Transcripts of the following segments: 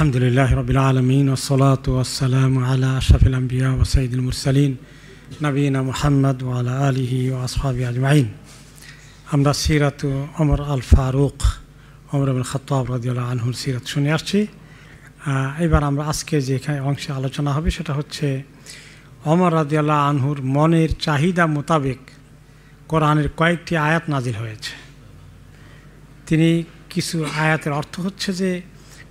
আলহামদুলিল্লাহ রবিল আলমিন ওসলাত ওসালাম আলা আশাফিল আম্বিয়া ওসাইদুল মুরসালিন নবীনা মোহাম্মদ ওয়ালা আলিহি ও আসহাবি আজমাইন আমরা সিরাত অমর আল ফারুক অমর আবুল খতাব রদিউল্লাহ আনহুর সিরাত শুনে আসছি এবার আমরা আজকে যেখানে অংশে আলোচনা হবে সেটা হচ্ছে অমর রাদিয়াল্লাহ আনহুর মনের চাহিদা মোতাবেক কোরআনের কয়েকটি আয়াত নাজিল হয়েছে তিনি কিছু আয়াতের অর্থ হচ্ছে যে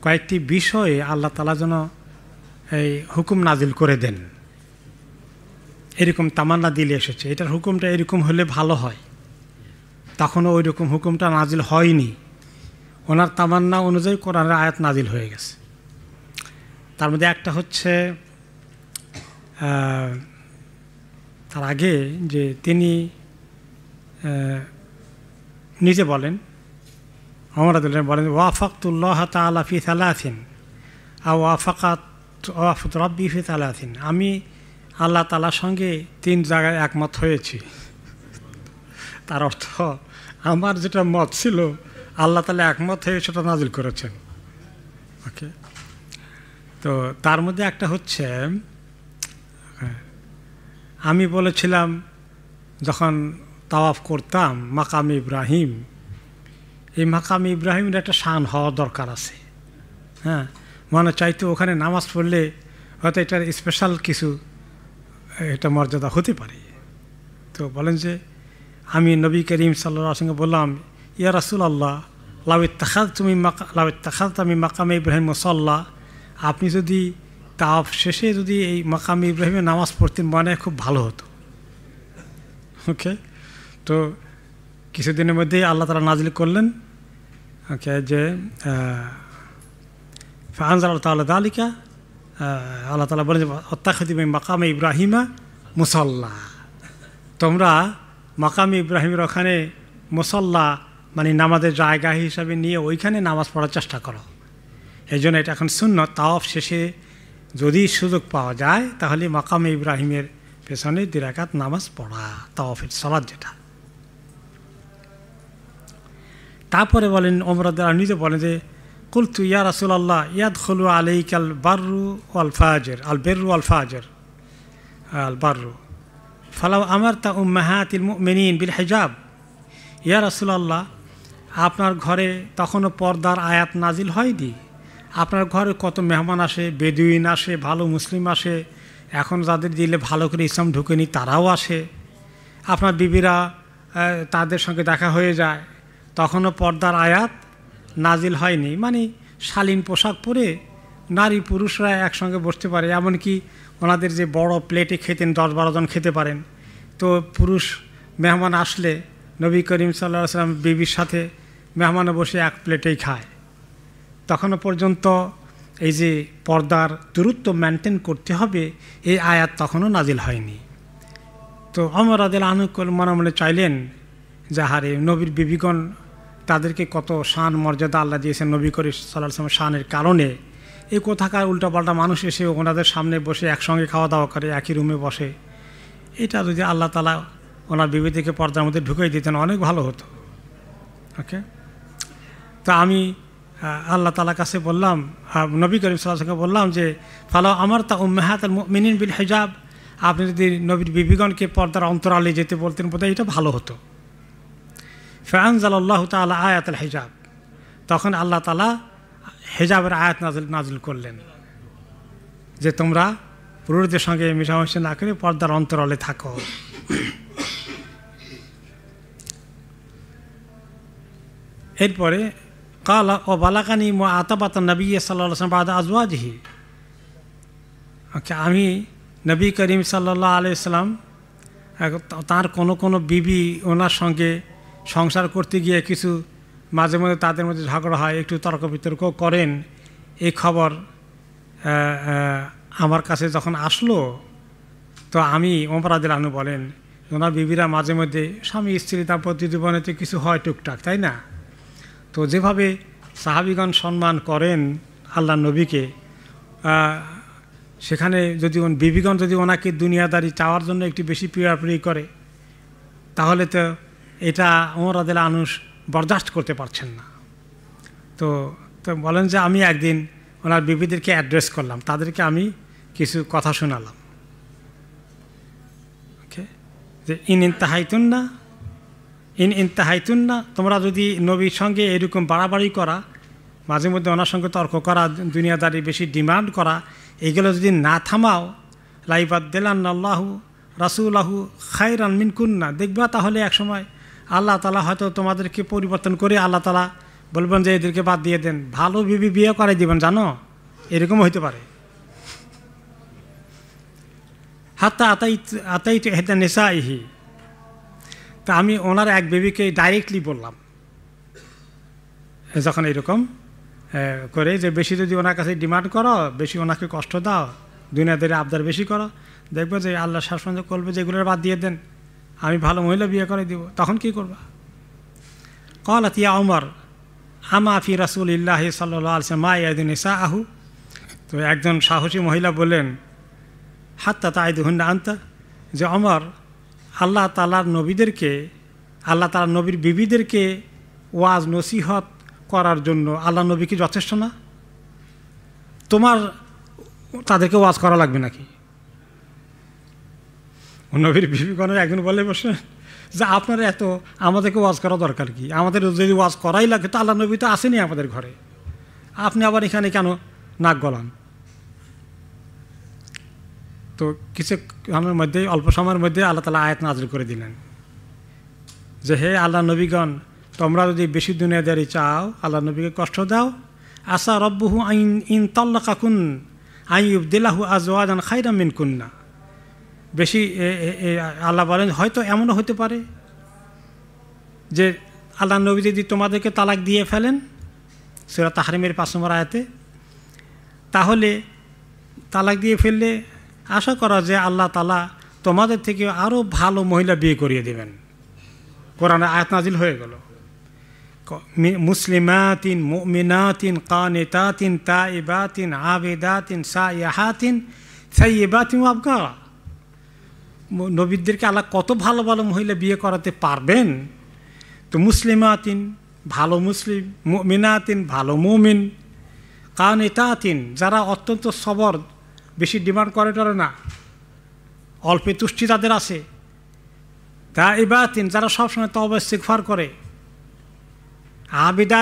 কয়েকটি বিষয়ে আল্লাহ তালা যেন এই হুকুম নাজিল করে দেন এরকম তামান্না দিলে এসেছে এটার হুকুমটা এরকম হলে ভালো হয় তখনও ওই রকম হুকুমটা নাজিল হয়নি ওনার তামান্না অনুযায়ী কোরআনের আয়াত নাজিল হয়ে গেছে তার মধ্যে একটা হচ্ছে তার আগে যে তিনি নিজে বলেন অমরাদুল্লাহ বলেন ওয়াফাকতুল্লাহ তালা ফি সালাহিন আর ওয়াফাকাত ওয়াফত রব্বি ফি সালাহিন আমি আল্লাহ তালার সঙ্গে তিন জায়গায় একমত হয়েছি তার অর্থ আমার যেটা মত ছিল আল্লাহ তালা একমত হয়ে সেটা নাজিল করেছেন ওকে তো তার মধ্যে একটা হচ্ছে আমি বলেছিলাম যখন তাওয়াফ করতাম মাকাম ইব্রাহিম এই মাকাম ইব্রাহিমের একটা শান হওয়া দরকার আছে হ্যাঁ মানে চাইতে ওখানে নামাজ পড়লে হয়তো এটার স্পেশাল কিছু এটা মর্যাদা হতে পারে তো বলেন যে আমি নবী করিম সাল্লা সঙ্গে বললাম ইয়া রাসুল আল্লাহ লাউত তাখাদ তুমি মাকা লাউত তাখাদ আমি মাকামে ইব্রাহিম মসল্লা আপনি যদি তা শেষে যদি এই মাকাম ইব্রাহিমের নামাজ পড়তেন মানে খুব ভালো হতো ওকে তো কিছুদিনের মধ্যেই আল্লাহ তালা নাজিল করলেন ওকে যে আল্লাহ তাল্লা দালিকা আল্লাহ তালা বলেন অত্যাখদিম মাকামে ইব্রাহিমা মুসল্লা তোমরা মাকাম ইব্রাহিমের ওখানে মুসল্লা মানে নামাজের জায়গা হিসাবে নিয়ে ওইখানে নামাজ পড়ার চেষ্টা করো এই জন্য এটা এখন শূন্য তাওফ শেষে যদি সুযোগ পাওয়া যায় তাহলে মাকাম ইব্রাহিমের পেছনে দিরাকাত নামাজ পড়া তাওফের সলাদ যেটা তারপরে বলেন ওমরাদারা নিজে বলেন যে কুলতু ইয়া রাসুল আল্লাহ ইয়াদ খলু আলাইক আল বারু আল ফাজের আল বেরু আল ফাজের আল বারু ফালাউ আমার তা উম্মাহাতিল মেনিন বিল হেজাব ইয়া রাসুল আল্লাহ আপনার ঘরে তখনও পর্দার আয়াত নাজিল হয়নি আপনার ঘরে কত মেহমান আসে বেদুইন আসে ভালো মুসলিম আসে এখন যাদের দিলে ভালো করে ইসলাম ঢুকেনি তারাও আসে আপনার বিবিরা তাদের সঙ্গে দেখা হয়ে যায় তখনও পর্দার আয়াত নাজিল হয়নি মানে শালীন পোশাক পরে নারী পুরুষরা একসঙ্গে বসতে পারে এমনকি ওনাদের যে বড় প্লেটে খেতেন দশ বারোজন খেতে পারেন তো পুরুষ মেহমান আসলে নবী করিম সাল্লা সাল্লাম বিবির সাথে মেহমানে বসে এক প্লেটেই খায় তখনও পর্যন্ত এই যে পর্দার দূরত্ব মেনটেন করতে হবে এই আয়াত তখনও নাজিল হয়নি তো অমর আদিল আনুকুল মনে চাইলেন যাহারে নবীর বিবিগণ তাদেরকে কত শান মর্যাদা আল্লাহ দিয়েছেন নবী করি সাল্লাহ শানের কারণে এই কোথাকার উল্টাপাল্টা মানুষ এসে ওনাদের সামনে বসে একসঙ্গে খাওয়া দাওয়া করে একই রুমে বসে এটা যদি আল্লাহ তালা ওনার বিবৃতিকে পর্দার মধ্যে ঢুকিয়ে দিতেন অনেক ভালো হতো ওকে তা আমি আল্লাহ তালা কাছে বললাম নবী করিম সাল্লাহকে বললাম যে ফালাও আমার তা উম্মেহাত মিনিন বিল হেজাব আপনি যদি নবীর বিবিগণকে পর্দার অন্তরালে যেতে বলতেন বোধহয় এটা ভালো হতো ফেয়ানজাল আল্লাহ তালা আল হিজাব তখন আল্লাহ তালা হেজাবের আয়াত নাজুল নাজুল করলেন যে তোমরা পুরুষদের সঙ্গে মিশামিশি না করে পর্দার অন্তরালে থাকো এরপরে কালা ও বালাকানি ম আতাবাত নবী সাল্লাম বাদ আজওয়াজহি আমি নবী করিম সাল্লাহ আলিয়া তার তাঁর কোনো কোনো বিবি ওনার সঙ্গে সংসার করতে গিয়ে কিছু মাঝে মধ্যে তাদের মধ্যে ঝগড়া হয় একটু তর্ক বিতর্ক করেন এই খবর আমার কাছে যখন আসলো তো আমি ওমরাদিল আনু বলেন ওনার বিবিরা মাঝে মধ্যে স্বামী স্ত্রী দাম্পত্য জীবনে তো কিছু হয় টুকটাক তাই না তো যেভাবে সাহাবিগণ সম্মান করেন আল্লাহ নবীকে সেখানে যদি বিবিগণ যদি ওনাকে দুনিয়াদারি চাওয়ার জন্য একটি বেশি প্রিয় করে তাহলে তো এটা ওমর আদেলা আনুষ বরদাস্ত করতে পারছেন না তো তো বলেন যে আমি একদিন ওনার বিবিদেরকে অ্যাড্রেস করলাম তাদেরকে আমি কিছু কথা শোনালাম ওকে যে ইন ইন্তাহাইতুন না ইন ইন্তাহাইতুন না তোমরা যদি নবীর সঙ্গে এরকম বাড়াবাড়ি করা মাঝে মধ্যে ওনার সঙ্গে তর্ক করা দুনিয়াদারি বেশি ডিমান্ড করা এগুলো যদি না থামাও লাইবাদ দেলান্নাল্লাহু রাসুল্লাহু খাইরান না দেখবা তাহলে একসময় আল্লাহ তালা হয়তো তোমাদেরকে পরিবর্তন করে আল্লাহ তালা বলবেন যে এদেরকে বাদ দিয়ে দেন ভালো বিবি বিয়ে করাই দিবেন জানো এরকম হইতে পারে হাত্তা আতাই আতাই হেতা নেশা ইহি তা আমি ওনার এক বেবিকে ডাইরেক্টলি বললাম যখন এরকম করে যে বেশি যদি ওনার কাছে ডিমান্ড করো বেশি ওনাকে কষ্ট দাও ধরে আবদার বেশি করো দেখবে যে আল্লাহ শাসন করবে যেগুলোর বাদ দিয়ে দেন আমি ভালো মহিলা বিয়ে করে দিব তখন কি করবা কল আতিয়া অমর আমা ফি রাসুল ইল্লাহ সাল্লা মা ইয়াদিন ইসা আহু তো একজন সাহসী মহিলা বললেন হাত্তা তাই হুন্ডা আনতা যে অমর আল্লাহ তালার নবীদেরকে আল্লাহ তালার নবীর বিবিদেরকে ওয়াজ নসিহত করার জন্য আল্লাহ নবী কি যথেষ্ট না তোমার তাদেরকে ওয়াজ করা লাগবে নাকি নবীর বিবিগণের একজন বলে বসে যে আপনারা এত আমাদেরকে ওয়াজ করা দরকার কি আমাদের যদি ওয়াজ করাই লাগে তো আল্লাহ নবী তো আসেনি আমাদের ঘরে আপনি আবার এখানে কেন নাক গলান তো কিছুক্ষণের মধ্যে অল্প সময়ের মধ্যে আল্লাহ তালা আয়াত নাজর করে দিলেন যে হে আল্লাহ নবীগণ তোমরা যদি বেশি দুনিয়াদারি চাও আল্লাহ নবীকে কষ্ট দাও আসা রব্বহু আইন ইন তল্লা কাকুন আই ইবদিল্লাহু আজওয়াজান মিন কুন্না বেশি আল্লাহ বলেন হয়তো এমনও হতে পারে যে আল্লাহ নবী যদি তোমাদেরকে তালাক দিয়ে ফেলেন সেরা তাহারিমের নম্বর আয়াতে তাহলে তালাক দিয়ে ফেললে আশা করা যে আল্লাহ তালা তোমাদের থেকে আরও ভালো মহিলা বিয়ে করিয়ে দেবেন কোরআনে আয়াত নাজিল হয়ে গেল মুসলিমাতিন মিনাতিন কানেতাতিন তাইবাতিন আবেদাতিন সাইয়াহাতিন তুমি আবগা নবীদেরকে আল্লাহ কত ভালো ভালো মহিলা বিয়ে করাতে পারবেন তো মুসলিমাতিন ভালো মুসলিম মিনাতিন ভালো মুমিন কারণ এটা আতিন যারা অত্যন্ত সবর বেশি ডিমান্ড করে টরে না অল্পে তুষ্টি তাদের আছে তা এবার আতিন যারা সবসময় তবে শিখফার করে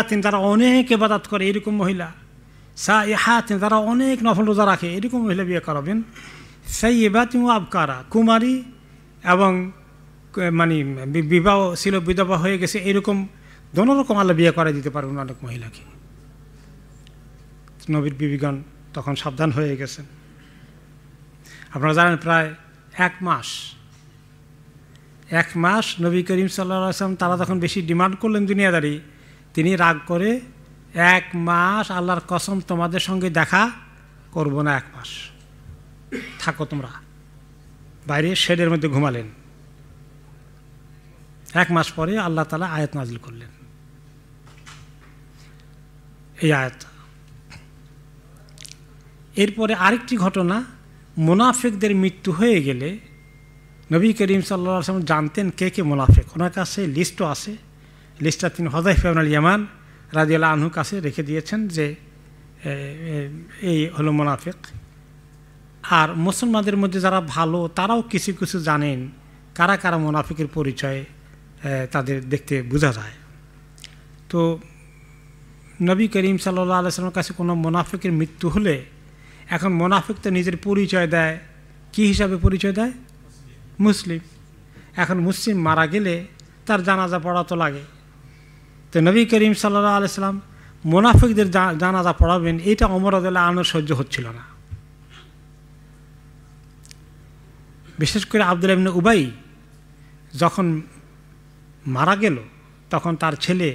আতিন যারা অনেক এবাদাত করে এরকম মহিলা সা আতিন যারা অনেক নফল রোজা রাখে এরকম মহিলা বিয়ে করাবেন ও আবকারা কুমারী এবং মানে বিবাহ ছিল বিধবা হয়ে গেছে এরকম দোনো রকম আল্লাহ বিয়ে করা দিতে পারবেন অনেক মহিলাকে নবীর বিবিগণ তখন সাবধান হয়ে গেছেন আপনারা জানেন প্রায় এক মাস এক মাস নবী করিম সাল্লা আসলাম তারা তখন বেশি ডিমান্ড করলেন দুনিয়াদারি তিনি রাগ করে এক মাস আল্লাহর কসম তোমাদের সঙ্গে দেখা করব না এক মাস থাকো তোমরা বাইরে শেডের মধ্যে ঘুমালেন এক মাস পরে আল্লাহ তালা আয়াত নাজিল করলেন এই আয়াত এরপরে আরেকটি ঘটনা মুনাফেকদের মৃত্যু হয়ে গেলে নবী করিম সাল্লা জানতেন কে কে মুনাফেক ওনার কাছে লিস্টও আছে লিস্টটা তিনি হদাইফ আল ইয়ামান রাজিয়াল আনহু কাছে রেখে দিয়েছেন যে এই হলো মুনাফেক আর মুসলমানদের মধ্যে যারা ভালো তারাও কিছু কিছু জানেন কারা কারা মোনাফিকের পরিচয় তাদের দেখতে বোঝা যায় তো নবী করিম সাল্লা আলাইসলামের কাছে কোনো মোনাফিকের মৃত্যু হলে এখন মোনাফিক তো নিজের পরিচয় দেয় কি হিসাবে পরিচয় দেয় মুসলিম এখন মুসলিম মারা গেলে তার জানাজা পড়া তো লাগে তো নবী করিম সাল্লা আলাইসলাম মোনাফিকদের জানাজা পড়াবেন এটা অমরাদুল্লাহ আনন্দ সহ্য হচ্ছিল না বিশেষ করে আবদুল ইবনে উবাই যখন মারা গেল তখন তার ছেলে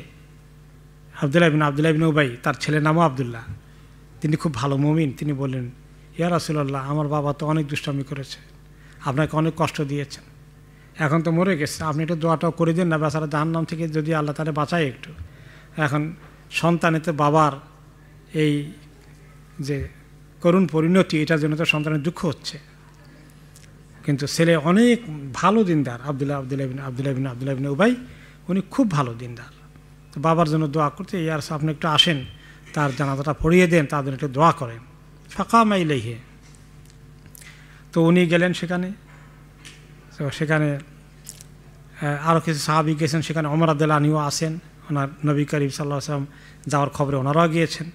আবদুল্লাহ ইবিন আবদুল্লাহ ইবিন উবাই তার ছেলের নামও আবদুল্লাহ তিনি খুব ভালো মমিন তিনি বললেন ইয়া রাসুল্লাহ আমার বাবা তো অনেক দুষ্টামি করেছে আপনাকে অনেক কষ্ট দিয়েছেন এখন তো মরে গেছে আপনি একটু দোয়াটাও করে দিন না বেচারা নাম থেকে যদি আল্লাহ তাহলে বাঁচায় একটু এখন তো বাবার এই যে করুণ পরিণতি এটার জন্য তো সন্তানের দুঃখ হচ্ছে কিন্তু ছেলে অনেক ভালো দিনদার আবদুল্লাহ আবদুল্লাহ বিন আবদুল্লাহ বিন আবদুল্লাহ বিন উবাই উনি খুব ভালো দিনদার তো বাবার জন্য দোয়া করতে ইয়ার আপনি একটু আসেন তার জানাজাটা পড়িয়ে দেন তার জন্য একটু দোয়া করেন ফাঁকা মাইলেহে তো উনি গেলেন সেখানে তো সেখানে আরও কিছু সাহাবি গেছেন সেখানে অমর আবদুল্লাহ আনিও আসেন ওনার নবী করিম সাল্লাহ আসলাম যাওয়ার খবরে ওনারাও গিয়েছেন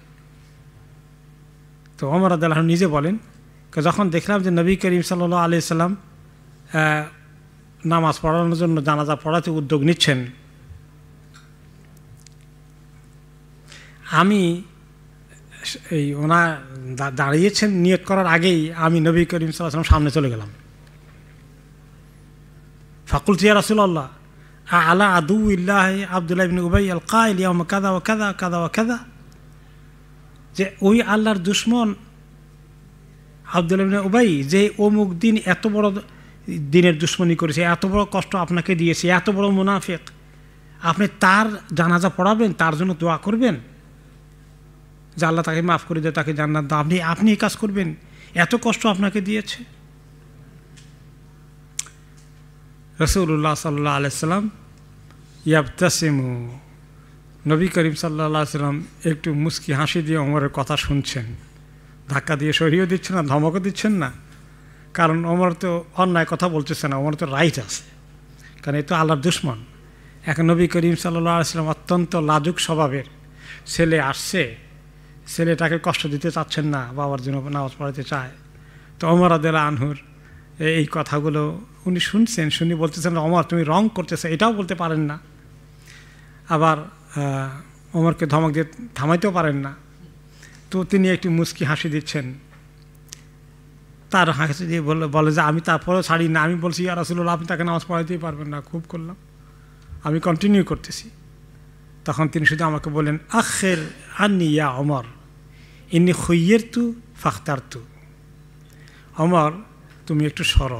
তো অমর আবদুল্লাহ নিজে বলেন যখন দেখলাম যে নবী করিম সাল্লা আলি সাল্লাম নামাজ পড়ানোর জন্য জানাজা পড়াতে উদ্যোগ নিচ্ছেন আমি এই ওনার দাঁড়িয়েছেন নিয়োগ করার আগেই আমি নবী করিম সাল্লাম সামনে চলে গেলাম ফাকুল জিয়া রাসুল্লাহ আলা আদু ইল্লাহ আবদুল্লাহ ইবিন উবাই আল কাদা ও কাদা কাদা ও কাদা যে ওই আল্লাহর দুশ্মন আবদুল্লাহ উবাই যে অমুক দিন এত বড় দিনের দুশ্মনী করেছে এত বড় কষ্ট আপনাকে দিয়েছে এত বড় মুনাফেক আপনি তার জানাজা পড়াবেন তার জন্য দোয়া করবেন যে আল্লাহ তাকে মাফ করে দেয় তাকে জান্নাত দাও আপনি আপনি কাজ করবেন এত কষ্ট আপনাকে দিয়েছে রসুল্লাহ সাল্লাহ আলাইসাল্লাম ইয়াবতাসিমু নবী করিম সাল্লা সাল্লাম একটু মুস্কি হাসি দিয়ে ওমরের কথা শুনছেন ধাক্কা দিয়ে সরিয়েও দিচ্ছেন না ধমকও দিচ্ছেন না কারণ ওমর তো অন্যায় কথা বলতেছে না ওমর তো রাইট আছে কারণ এ তো আল্লাহর দুশ্মন এখন নবী করিম সাল্লাহ অত্যন্ত লাজুক স্বভাবের ছেলে আসছে ছেলেটাকে কষ্ট দিতে চাচ্ছেন না বাবার জন্য নামাজ পড়াতে চায় তো অমর আদেলা আনহুর এই কথাগুলো উনি শুনছেন শুনি বলতেছেন অমর তুমি রং করতেছে এটাও বলতে পারেন না আবার অমরকে ধমক দিয়ে থামাইতেও পারেন না তো তিনি একটি মুস্কি হাসি দিচ্ছেন তার হাসি দিয়ে বললো বলে যে আমি তারপরেও ছাড়ি না আমি বলছি আর রাসুল্লাহ আপনি তাকে নামাজ পড়াইতেই পারবেন না খুব করলাম আমি কন্টিনিউ করতেছি তখন তিনি শুধু আমাকে বলেন আখের আনি ইয়া অমর ইনি খুইয়ের তু ফাখতার তু অমর তুমি একটু সর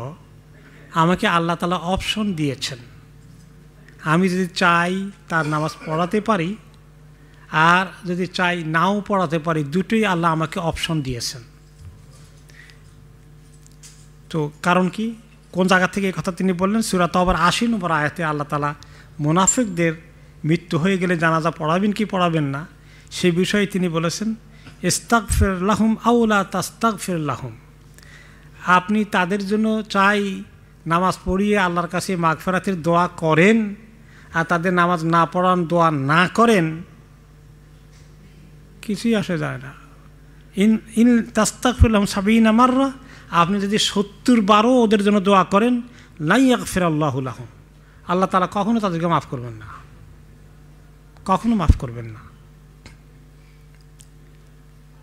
আমাকে আল্লাহ তালা অপশন দিয়েছেন আমি যদি চাই তার নামাজ পড়াতে পারি আর যদি চাই নাও পড়াতে পারি দুটোই আল্লাহ আমাকে অপশন দিয়েছেন তো কারণ কি কোন জায়গা থেকে কথা তিনি বললেন সুরা আবার আশি নম্বর আয়াতে আল্লাহ তালা মুনাফিকদের মৃত্যু হয়ে গেলে জানাজা পড়াবেন কি পড়াবেন না সে বিষয়ে তিনি বলেছেন ইস্তাক লাহুম আউলা তাস্তাক লাহুম আপনি তাদের জন্য চাই নামাজ পড়িয়ে আল্লাহর কাছে ফেরাতের দোয়া করেন আর তাদের নামাজ না পড়ান দোয়া না করেন কিছুই আসে যায় না ইন ইন তাস্তাকফিল্লাম সাবিন আমাররা আপনি যদি সত্তর বারও ওদের জন্য দোয়া করেন লাই আকফির আল্লাহুল্লাহ আল্লাহ তালা কখনও তাদেরকে মাফ করবেন না কখনো মাফ করবেন না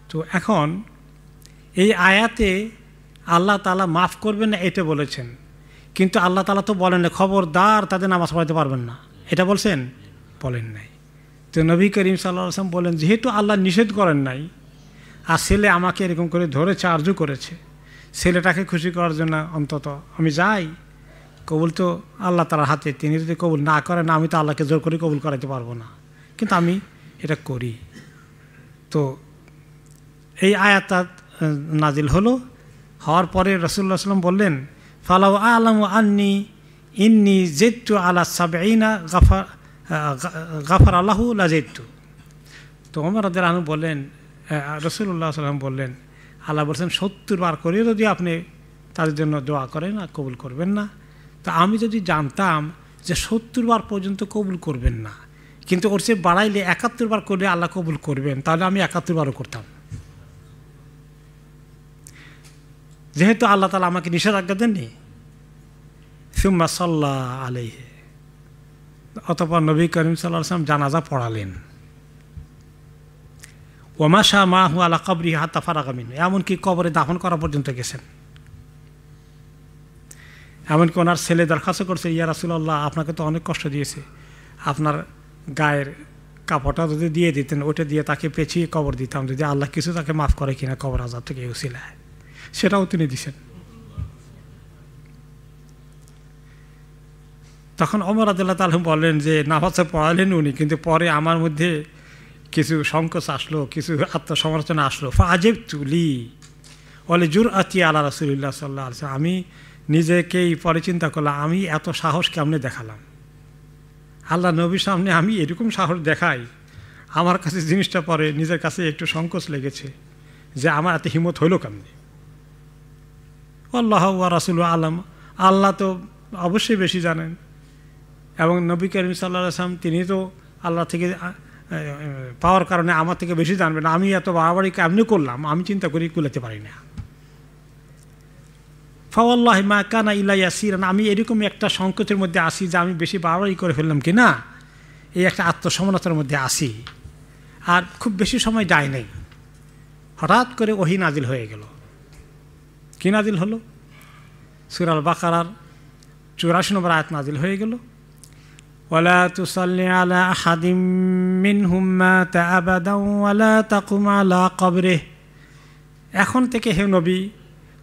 তো এখন এই আয়াতে আল্লাহ তালা মাফ করবেন না এটা বলেছেন কিন্তু আল্লাহ তালা তো বলেন না খবরদার তাদের নামাজ পড়াতে পারবেন না এটা বলছেন বলেন নাই তো নবী করিম সাল্লাহ আসলাম বলেন যেহেতু আল্লাহ নিষেধ করেন নাই আর ছেলে আমাকে এরকম করে ধরে চার্জও করেছে ছেলেটাকে খুশি করার জন্য অন্তত আমি যাই কবুল তো আল্লাহ তার হাতে তিনি যদি কবুল না করেন আমি তো আল্লাহকে জোর করে কবুল করাতে পারবো না কিন্তু আমি এটা করি তো এই আয়াতটা নাজিল হলো হওয়ার পরে রসুল্লাহ আসলাম বললেন ফালাউ আলাম আন্নি ইন্নি জেত্তু আলা সাবেইনা গাফা গাফার আল্লাহ লাজেতু তো ওমর রাজার আনু বললেন রসুল্লাহ সাল্লাম বললেন আল্লাহ বলছেন সত্তর বার করে যদি আপনি তাদের জন্য দোয়া করেন আর কবুল করবেন না তা আমি যদি জানতাম যে সত্তর বার পর্যন্ত কবুল করবেন না কিন্তু ওর চেয়ে বাড়াইলে একাত্তর বার করলে আল্লাহ কবুল করবেন তাহলে আমি একাত্তর বারও করতাম যেহেতু আল্লাহ তালা আমাকে নিষেধাজ্ঞা দেননি সুম্মা সাল্লাহ আলাইহে অতপর নবী করিম সাল্লাম জানাজা পড়ালেন ওমা শাহ মাহু আলা কবরি হাতা ফারাকামিন এমনকি কবরে দাফন করা পর্যন্ত গেছেন এমনকি ওনার ছেলে দরখাস্ত করছে ইয়া রাসুল্লাহ আপনাকে তো অনেক কষ্ট দিয়েছে আপনার গায়ের কাপড়টা যদি দিয়ে দিতেন ওটা দিয়ে তাকে পেঁচিয়ে কবর দিতাম যদি আল্লাহ কিছু তাকে মাফ করে কিনা কবর আজাদ থেকে উচিলায় সেটাও তিনি দিছেন তখন অমর আদুল্লাহ তালহম বললেন যে নাফাজে পড়ালেন উনি কিন্তু পরে আমার মধ্যে কিছু সংকোচ আসলো কিছু আত্মসমালোচনা আসলো ফাজেব তুলি বলে জুর আতি আল্লাহ রসুলিল্লা সাল্লাহ আলসা আমি নিজেকেই পরে চিন্তা করলাম আমি এত সাহস কেমনে দেখালাম আল্লাহ নবীর সামনে আমি এরকম সাহস দেখাই আমার কাছে জিনিসটা পরে নিজের কাছে একটু সংকোচ লেগেছে যে আমার এত হিমত হইল কেমনি আল্লাহ রাসুল আলম আল্লাহ তো অবশ্যই বেশি জানেন এবং নবী করিম সাল্লাহ আসলাম তিনি তো আল্লাহ থেকে পাওয়ার কারণে আমার থেকে বেশি জানবে না আমি এত বাড়াবাড়ি কেমনি করলাম আমি চিন্তা করি কুলাতে পারি না ফাওয়াল্লাহ মা কানা ইলাই আসিরান আমি এরকম একটা সংকোচের মধ্যে আসি যে আমি বেশি বাড়াবাড়ি করে ফেললাম কি না এই একটা আত্মসমনতার মধ্যে আসি আর খুব বেশি সময় যায় নাই হঠাৎ করে ওহি নাজিল হয়ে গেল কি নাজিল হলো সুরাল বাকারার চুরাশি নম্বর আয়াত নাজিল হয়ে গেল ولا تصل على أحد منهم مات أبدا ولا تقم على قبره এখন থেকে হে নবী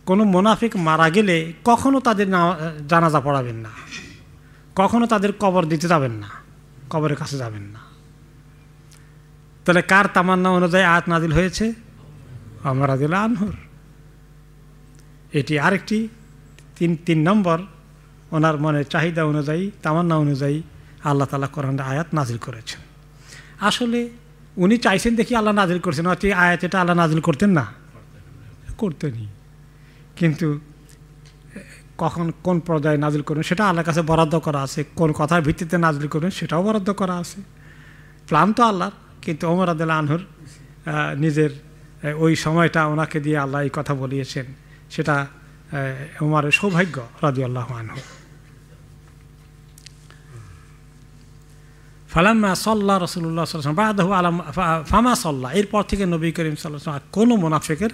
কোনো মোনাফিক মারা গেলে কখনো তাদের জানাজা পড়াবেন না কখনো তাদের কবর দিতে যাবেন না কবরের কাছে যাবেন না তাহলে কার তামান্না অনুযায়ী আয়াত নাজিল হয়েছে আদিল আনহর এটি আরেকটি তিন তিন নম্বর ওনার মনের চাহিদা অনুযায়ী তামান্না অনুযায়ী আল্লাহ তালা কোরআনের আয়াত নাজিল করেছেন আসলে উনি চাইছেন দেখি আল্লাহ নাজিল করছেন অতি আয়াত এটা আল্লাহ নাজিল করতেন না করতেনি কিন্তু কখন কোন পর্যায়ে নাজিল করবেন সেটা আল্লাহর কাছে বরাদ্দ করা আছে কোন কথার ভিত্তিতে নাজিল করবেন সেটাও বরাদ্দ করা আছে প্ল্যান তো আল্লাহর কিন্তু ওমর আদুল্লা আনহর নিজের ওই সময়টা ওনাকে দিয়ে আল্লাহ এই কথা বলিয়েছেন সেটা ওমারের সৌভাগ্য রাজি আল্লাহ আনহর ফালাম্মা সাল্লা রসুল্লাহ সাল্লাম বাদাহু আলাম ফামা সাল্লাহ এরপর থেকে নবী করিম আর কোনো মোনাফেকের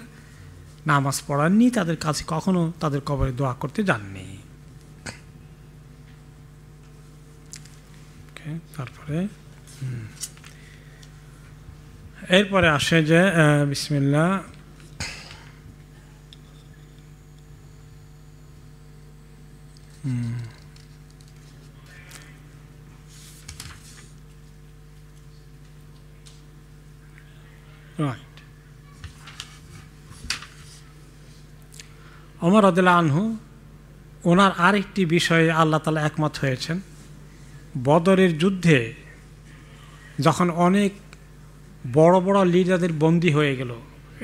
নামাজ পড়াননি তাদের কাছে কখনো তাদের কবরে দোয়া করতে যাননি তারপরে এরপরে আসে যে বিসমিল্লা হুম রাইট অমর আদুল্লা আনহু ওনার আরেকটি বিষয়ে আল্লাহ তালা একমত হয়েছেন বদরের যুদ্ধে যখন অনেক বড় বড় লিডারদের বন্দী হয়ে গেল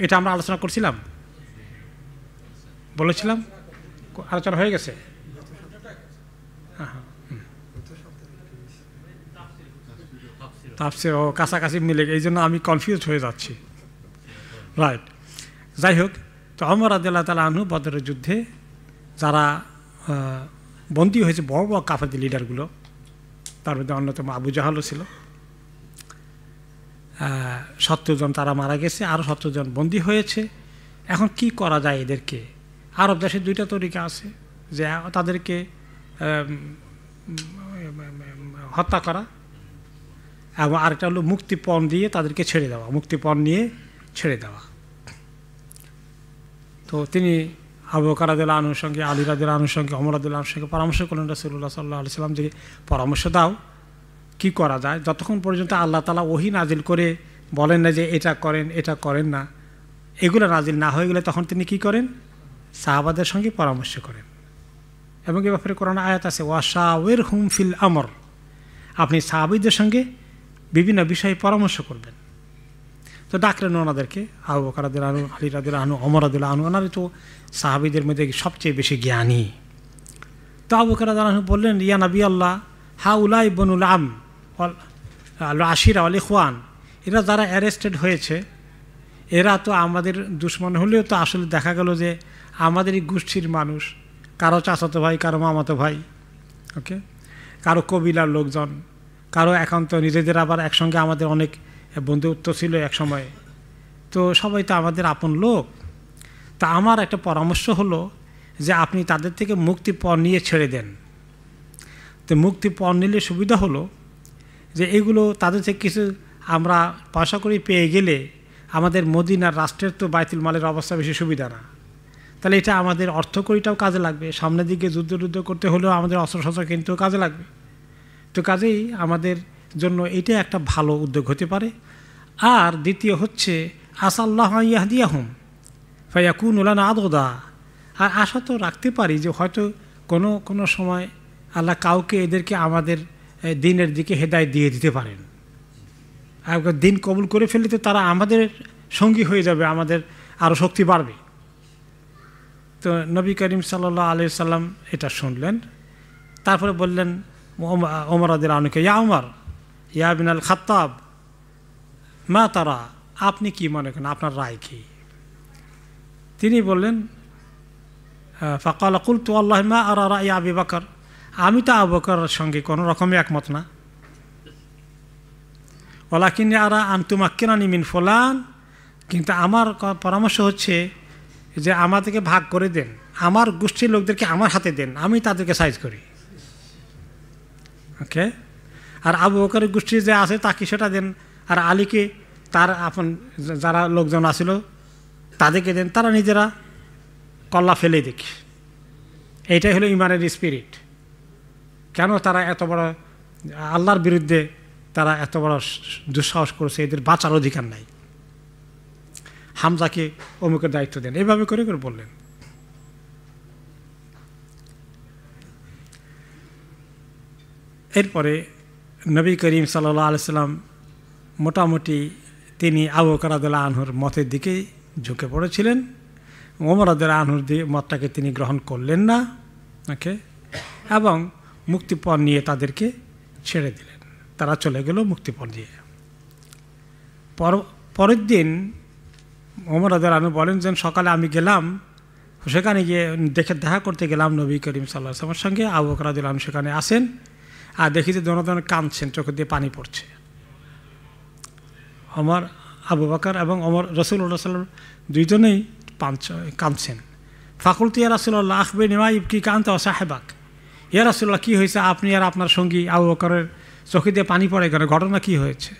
এটা আমরা আলোচনা করছিলাম বলেছিলাম আলোচনা হয়ে গেছে তাপসে ও কাছাকাছি মিলে এই জন্য আমি কনফিউজ হয়ে যাচ্ছি রাইট যাই হোক তো অমর আদাল্লাহ তালা আনহু বদরের যুদ্ধে যারা বন্দী হয়েছে বড় বড় কাফেদের লিডারগুলো তার মধ্যে অন্যতম আবু জাহালও ছিল সত্তরজন তারা মারা গেছে আরও সত্তরজন বন্দী হয়েছে এখন কি করা যায় এদেরকে আরব দেশে দুইটা তরিকা আছে যে তাদেরকে হত্যা করা এবং আরেকটা হলো মুক্তিপণ দিয়ে তাদেরকে ছেড়ে দেওয়া মুক্তিপণ নিয়ে ছেড়ে দেওয়া তো তিনি আবু কারাদুল্লাহ আনুর সঙ্গে আলী রাদুল আনুর সঙ্গে অমরাদুল আনুর সঙ্গে পরামর্শ করলেন রসুল্লাহ সাল্লাহ আলি সাল্লাম যে পরামর্শ দাও কী করা যায় যতক্ষণ পর্যন্ত আল্লাহ তালা ওহি নাজিল করে বলেন না যে এটা করেন এটা করেন না এগুলো নাজিল না হয়ে গেলে তখন তিনি কি করেন সাহাবাদের সঙ্গে পরামর্শ করেন এবং এ ব্যাপারে কোরআন আয়াত আছে ওয়াশা ওয়ের হুম ফিল আমর আপনি সাহাবিদের সঙ্গে বিভিন্ন বিষয়ে পরামর্শ করবেন তো ডাকলেন ওনাদেরকে আবু বকরাদের আনু আলিরাদুল আনু অমরাদুল আনু ওনারা তো সাহাবিদের মধ্যে সবচেয়ে বেশি জ্ঞানী তো আবু বকরাদ আনু বললেন ইয়া নবী আল্লাহ হা উলাই বনুল আম আশিরা আলি খোয়ান এরা যারা অ্যারেস্টেড হয়েছে এরা তো আমাদের দুশ্মন হলেও তো আসলে দেখা গেল যে আমাদেরই গোষ্ঠীর মানুষ কারো চাচাতো ভাই কারো মামাতো ভাই ওকে কারো কবিলার লোকজন কারো একান্ত নিজেদের আবার একসঙ্গে আমাদের অনেক বন্ধুত্ব ছিল এক সময়ে তো সবাই তো আমাদের আপন লোক তা আমার একটা পরামর্শ হলো যে আপনি তাদের থেকে মুক্তিপণ নিয়ে ছেড়ে দেন তো মুক্তিপণ নিলে সুবিধা হলো যে এগুলো তাদের থেকে কিছু আমরা পয়সা করে পেয়ে গেলে আমাদের মদিনার রাষ্ট্রের তো বাইতুল মালের অবস্থা বেশি সুবিধা না তাহলে এটা আমাদের অর্থকরিটাও কাজে লাগবে সামনের দিকে যুদ্ধ যুদ্ধ করতে হলেও আমাদের অস্ত্র শস্ত্র কিন্তু কাজে লাগবে তো কাজেই আমাদের জন্য এটা একটা ভালো উদ্যোগ হতে পারে আর দ্বিতীয় হচ্ছে আসাল্লাহ ইয়াহদিয়াহুম ফাইয়াকুন উলান আদদা আর আশা তো রাখতে পারি যে হয়তো কোনো কোনো সময় আল্লাহ কাউকে এদেরকে আমাদের দিনের দিকে হেদায় দিয়ে দিতে পারেন আর দিন কবুল করে ফেললে তো তারা আমাদের সঙ্গী হয়ে যাবে আমাদের আরও শক্তি বাড়বে তো নবী করিম সাল্লাহ আলি সাল্লাম এটা শুনলেন তারপরে বললেন رضي الله ইয়া ওমর ইয়া يا ابن الخطاب মা তারা আপনি কি মনে করেন আপনার রায় কি তিনি বললেন ফাকাল কুল তু আল্লাহ মা আর রায় আবি বাকর আমি তো আবকর সঙ্গে কোনো রকমই একমত না ওলা আর আন আন্তুমা কেনানি মিন ফোলান কিন্তু আমার পরামর্শ হচ্ছে যে আমাদেরকে ভাগ করে দেন আমার গোষ্ঠীর লোকদেরকে আমার হাতে দেন আমি তাদেরকে সাইজ করি ওকে আর আবু বকরের গোষ্ঠী যে আছে তাকে সেটা দেন আর আলীকে তার আপন যারা লোকজন আসিল তাদেরকে দেন তারা নিজেরা কল্লা ফেলে দেখি এইটাই হলো ইমানের স্পিরিট কেন তারা এত বড় আল্লাহর বিরুদ্ধে তারা এত বড় দুঃসাহস করেছে এদের বাঁচার অধিকার নাই হামজাকে অমুকের দায়িত্ব দেন এভাবে করে করে বললেন এরপরে নবী করিম সাল্লা আলসালাম মোটামুটি তিনি আবু কারাদুল্লাহ আনহুর মতের দিকে ঝুঁকে পড়েছিলেন ওমরাদুল্লাহ আনহুর মতটাকে তিনি গ্রহণ করলেন না ওকে এবং মুক্তিপণ নিয়ে তাদেরকে ছেড়ে দিলেন তারা চলে গেল মুক্তিপণ দিয়ে পরের দিন ওমর আদরানু বলেন যে সকালে আমি গেলাম সেখানে গিয়ে দেখে দেখা করতে গেলাম নবী করিম সাল্লাহ আসলামের সঙ্গে আবু করাদুল আনু সেখানে আসেন আর দেখি যে জনগণ কাঁদছেন চোখে দিয়ে পানি পড়ছে অমর আবু বাকর এবং অমর রসুল্লাহ সাল্লাম দুইজনেই পাঁচ কাঁদছেন ফাকুলতি ইয়া রাসুল্লাহ আখবে নিমা ইবকি কান্ত সাহেবাক ইয়া রাসুল্লাহ কী হয়েছে আপনি আর আপনার সঙ্গী আবু বাকরের চোখে দিয়ে পানি পড়ে কেন ঘটনা কি হয়েছে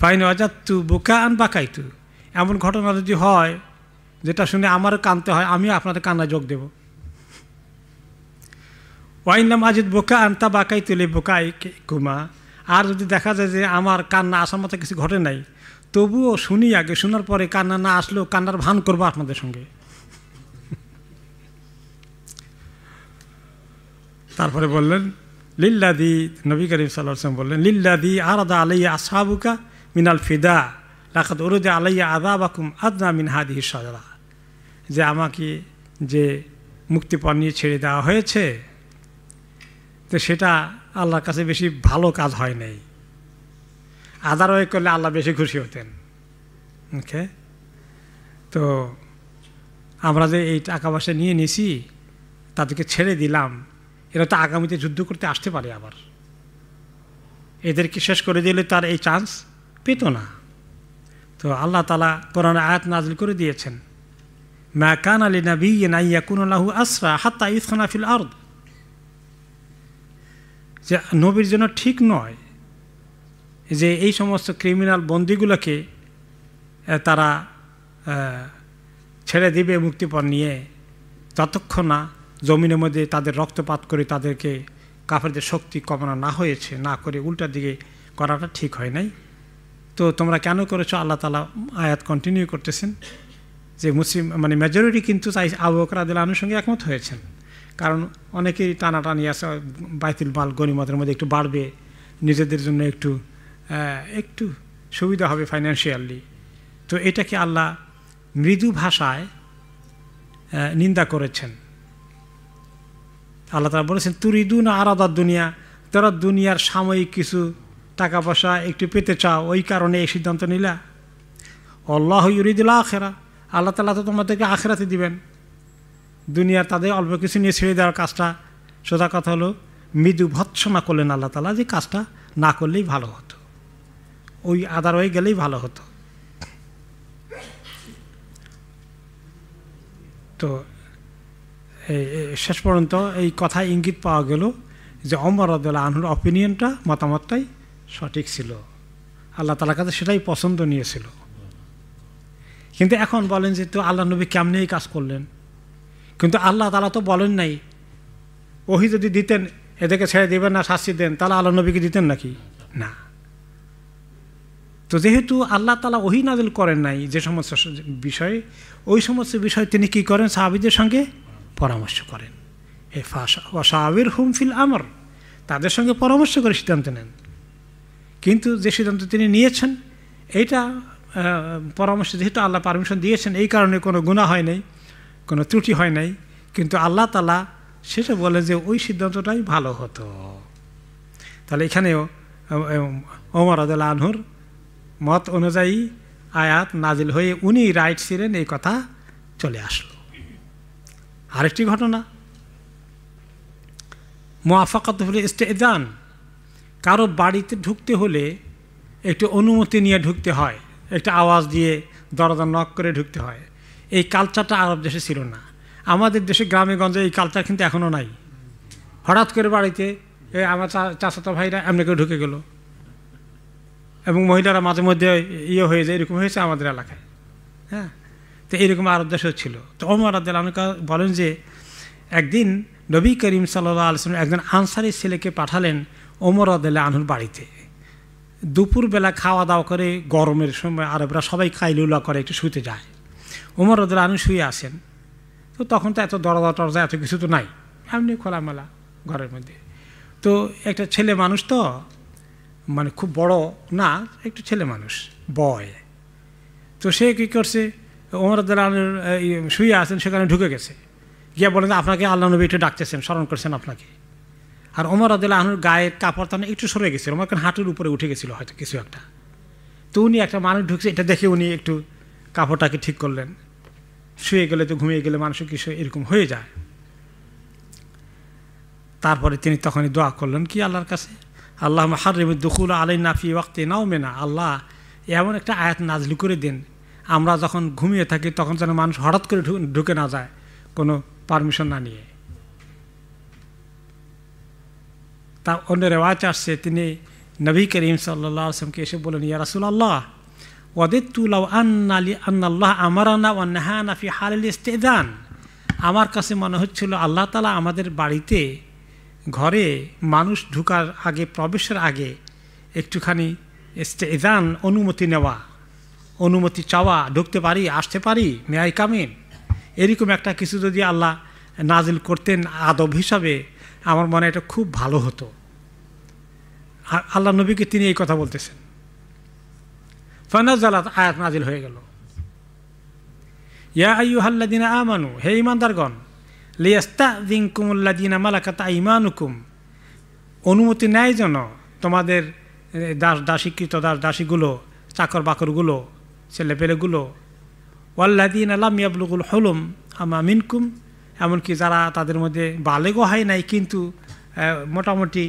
ফাইন অজাত্তু বোকা আন বাকাইতু এমন ঘটনা যদি হয় যেটা শুনে আমারও কানতে হয় আমিও আপনাদের কান্নায় যোগ দেবো ওয়াইনাম মাজিদ বোকা আনতা বাকাই তুলে বোকাই কুমা আর যদি দেখা যায় যে আমার কান্না আসার মতো কিছু ঘটে নাই তবুও শুনি আগে শোনার পরে কান্না না আসলেও কান্নার ভান করবো আপনাদের সঙ্গে তারপরে বললেন লিল্লাদি নবী করিম সাল্লাম বললেন লিল্লাদি আদা আলাইয়া আসাবুকা মিনাল ফিদা রাখাত ওরুদে আলাইয়া আদা বাকুম আদনা মিন হাদি সাজরা যে আমাকে যে মুক্তিপণ নিয়ে ছেড়ে দেওয়া হয়েছে তো সেটা আল্লাহর কাছে বেশি ভালো কাজ হয় নাই আদারওয়ে করলে আল্লাহ বেশি খুশি হতেন ওকে তো আমরা যে এই টাকা পয়সা নিয়ে নিছি তাদেরকে ছেড়ে দিলাম এরা তো আগামীতে যুদ্ধ করতে আসতে পারে আবার এদেরকে শেষ করে দিলে তার এই চান্স পেত না তো আল্লাহ তালা কোরআন আয়াত নাজিল করে দিয়েছেন ম্যা কান আলী নবী নাইয়া কুন আসরা হাত্তা ইসখানা ফিল আর্দ যে নবীর জন্য ঠিক নয় যে এই সমস্ত ক্রিমিনাল বন্দিগুলোকে তারা ছেড়ে দিবে মুক্তিপণ নিয়ে যতক্ষণ না জমিনের মধ্যে তাদের রক্তপাত করে তাদেরকে কাফেরদের শক্তি কমানো না হয়েছে না করে উল্টার দিকে করাটা ঠিক হয় নাই তো তোমরা কেন করেছো আল্লাহ তালা আয়াত কন্টিনিউ করতেছেন যে মুসলিম মানে মেজরিটি কিন্তু চাই আবহাওয়া দিল আনুষঙ্গে একমত হয়েছেন কারণ অনেকেই টানাটানি আছে বাইতুল মাল গণিমতের মধ্যে একটু বাড়বে নিজেদের জন্য একটু একটু সুবিধা হবে ফাইন্যান্সিয়ালি তো এটাকে আল্লাহ মৃদু ভাষায় নিন্দা করেছেন আল্লাহ তারা বলেছেন তুরিদুন আরাদা দুনিয়া তারা দুনিয়ার সাময়িক কিছু টাকা পয়সা একটু পেতে চাও ওই কারণে এই সিদ্ধান্ত নিলা অল্লাহ ইউরিদুল্লাহ আখেরা আল্লাহ তাল্লাহ তো তোমাদেরকে আখেরাতে দিবেন দুনিয়ার তাদের অল্প কিছু নিয়ে ছেড়ে দেওয়ার কাজটা সোজা কথা হলো মৃদু ভৎসনা করলেন আল্লাহ তালা যে কাজটা না করলেই ভালো হতো ওই আদার হয়ে গেলেই ভালো হতো তো শেষ পর্যন্ত এই কথা ইঙ্গিত পাওয়া গেল যে অমর আবদুল্লাহ আনহুর অপিনিয়নটা মতামতটাই সঠিক ছিল আল্লাহ তালার কাছে সেটাই পছন্দ নিয়েছিল কিন্তু এখন বলেন যে তো আল্লাহ নবী কেমনেই এই কাজ করলেন কিন্তু আল্লাহ তালা তো বলেন নাই ওহি যদি দিতেন এদেরকে ছেড়ে দেবেন না শাস্তি দেন তাহলে আল্লাহ নবীকে দিতেন নাকি না তো যেহেতু আল্লাহ তালা ওহি নাজিল করেন নাই যে সমস্ত বিষয়ে ওই সমস্ত বিষয় তিনি কি করেন সাহাবিদের সঙ্গে পরামর্শ করেন এ ফাশাবির হুম ফিল আমর তাদের সঙ্গে পরামর্শ করে সিদ্ধান্ত নেন কিন্তু যে সিদ্ধান্ত তিনি নিয়েছেন এইটা পরামর্শ যেহেতু আল্লাহ পারমিশন দিয়েছেন এই কারণে কোনো গুণা হয় নাই কোনো ত্রুটি হয় নাই কিন্তু আল্লাহ তালা সেটা বলে যে ওই সিদ্ধান্তটাই ভালো হতো তাহলে এখানেও ওমর আদাল আনহুর মত অনুযায়ী আয়াত নাজিল হয়ে উনি রাইট ছিলেন এই কথা চলে আসলো আরেকটি ঘটনা মোয়াফাকত হলে স্টেজান কারো বাড়িতে ঢুকতে হলে একটু অনুমতি নিয়ে ঢুকতে হয় একটা আওয়াজ দিয়ে দরজা নক করে ঢুকতে হয় এই কালচারটা আরব দেশে ছিল না আমাদের দেশে গ্রামে গঞ্জে এই কালচার কিন্তু এখনও নাই হঠাৎ করে বাড়িতে আমার চাচাতো ভাইরা এমনি করে ঢুকে গেল এবং মহিলারা মাঝে মধ্যে ইয়ে হয়ে যায় এরকম হয়েছে আমাদের এলাকায় হ্যাঁ তো এরকম আরব দেশেও ছিল তো অমর আদাল বলেন যে একদিন নবী করিম সাল্লা আলসালাম একজন আনসারের ছেলেকে পাঠালেন ওমর আদাল আনুর বাড়িতে দুপুরবেলা খাওয়া দাওয়া করে গরমের সময় আরবরা সবাই খাইলুলা করে একটু শুতে যায় উমর রদুল আনু শুয়ে আসেন তো তখন তো এত দরজা টরজা এত কিছু তো নাই এমনি খোলামেলা ঘরের মধ্যে তো একটা ছেলে মানুষ তো মানে খুব বড় না একটু ছেলে মানুষ বয় তো সে কী করছে ওমর রদুল আনুর শুয়ে আসেন সেখানে ঢুকে গেছে গিয়ে বলেন আপনাকে আল্লাহ নবী একটু ডাকতেছেন স্মরণ করছেন আপনাকে আর ওমর রদুল আহনুর গায়ের কাপড় তাহলে একটু সরে গেছিল ওমর হাঁটুর উপরে উঠে গেছিলো হয়তো কিছু একটা তো উনি একটা মানুষ ঢুকছে এটা দেখে উনি একটু কাপড়টাকে ঠিক করলেন শুয়ে গেলে তো ঘুমিয়ে গেলে মানুষের কিছু এরকম হয়ে যায় তারপরে তিনি তখনই দোয়া করলেন কি আল্লাহর কাছে আল্লাহ হারিমুদ দুখুল আলাই নাফি ওয়াক্তে নাও মেনা আল্লাহ এমন একটা আয়াত নাজলি করে দিন আমরা যখন ঘুমিয়ে থাকি তখন যেন মানুষ হঠাৎ করে ঢুকে না যায় কোনো পারমিশন না নিয়ে তা অন্য রেওয়াজ আসছে তিনি নবী করিম সাল্লা আসলামকে এসে বলেন ইয়া রাসুল আল্লাহ ওয়াদিত্তু লাউ আন্না আন্নাল্লাহ আমারানা ও নাহানা ফি হালিল ইস্তেদান আমার কাছে মনে হচ্ছিল আল্লাহ তালা আমাদের বাড়িতে ঘরে মানুষ ঢুকার আগে প্রবেশের আগে একটুখানি ইস্তেদান অনুমতি নেওয়া অনুমতি চাওয়া ঢুকতে পারি আসতে পারি মেয়াই কামিন এরকম একটা কিছু যদি আল্লাহ নাজিল করতেন আদব হিসাবে আমার মনে এটা খুব ভালো হতো আল্লাহ নবীকে তিনি এই কথা বলতেছেন ফনাজালাত আয়াত নাজিল হয়ে গেল ইয়া আইহাল্লাদিনা আমানু হে ইমানদারগণ লিয়াস্তা দিন কুমুল্লাদিনা মালাকাত ইমানুকুম অনুমতি নেয় যেন তোমাদের দাস দাসীকৃত দাস দাসীগুলো চাকর বাকরগুলো ছেলেপেলেগুলো ওয়াল্লাদিন আলাম ইয়াবলুকুল হলুম আমা মিনকুম এমনকি যারা তাদের মধ্যে বালেগো হয় নাই কিন্তু মোটামুটি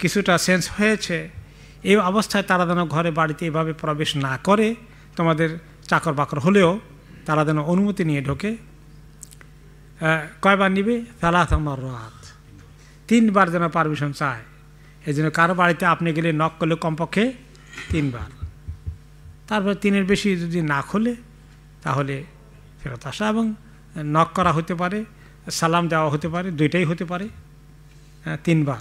কিছুটা সেন্স হয়েছে এই অবস্থায় তারা যেন ঘরে বাড়িতে এভাবে প্রবেশ না করে তোমাদের চাকর বাকর হলেও তারা যেন অনুমতি নিয়ে ঢোকে কয়বার নিবে তোমার রাত তিনবার যেন পারমিশন চায় এই জন্য কারো বাড়িতে আপনি গেলে নখ করলে কমপক্ষে তিনবার তারপর তিনের বেশি যদি না খোলে তাহলে ফেরত আসা এবং নখ করা হতে পারে সালাম দেওয়া হতে পারে দুইটাই হতে পারে তিনবার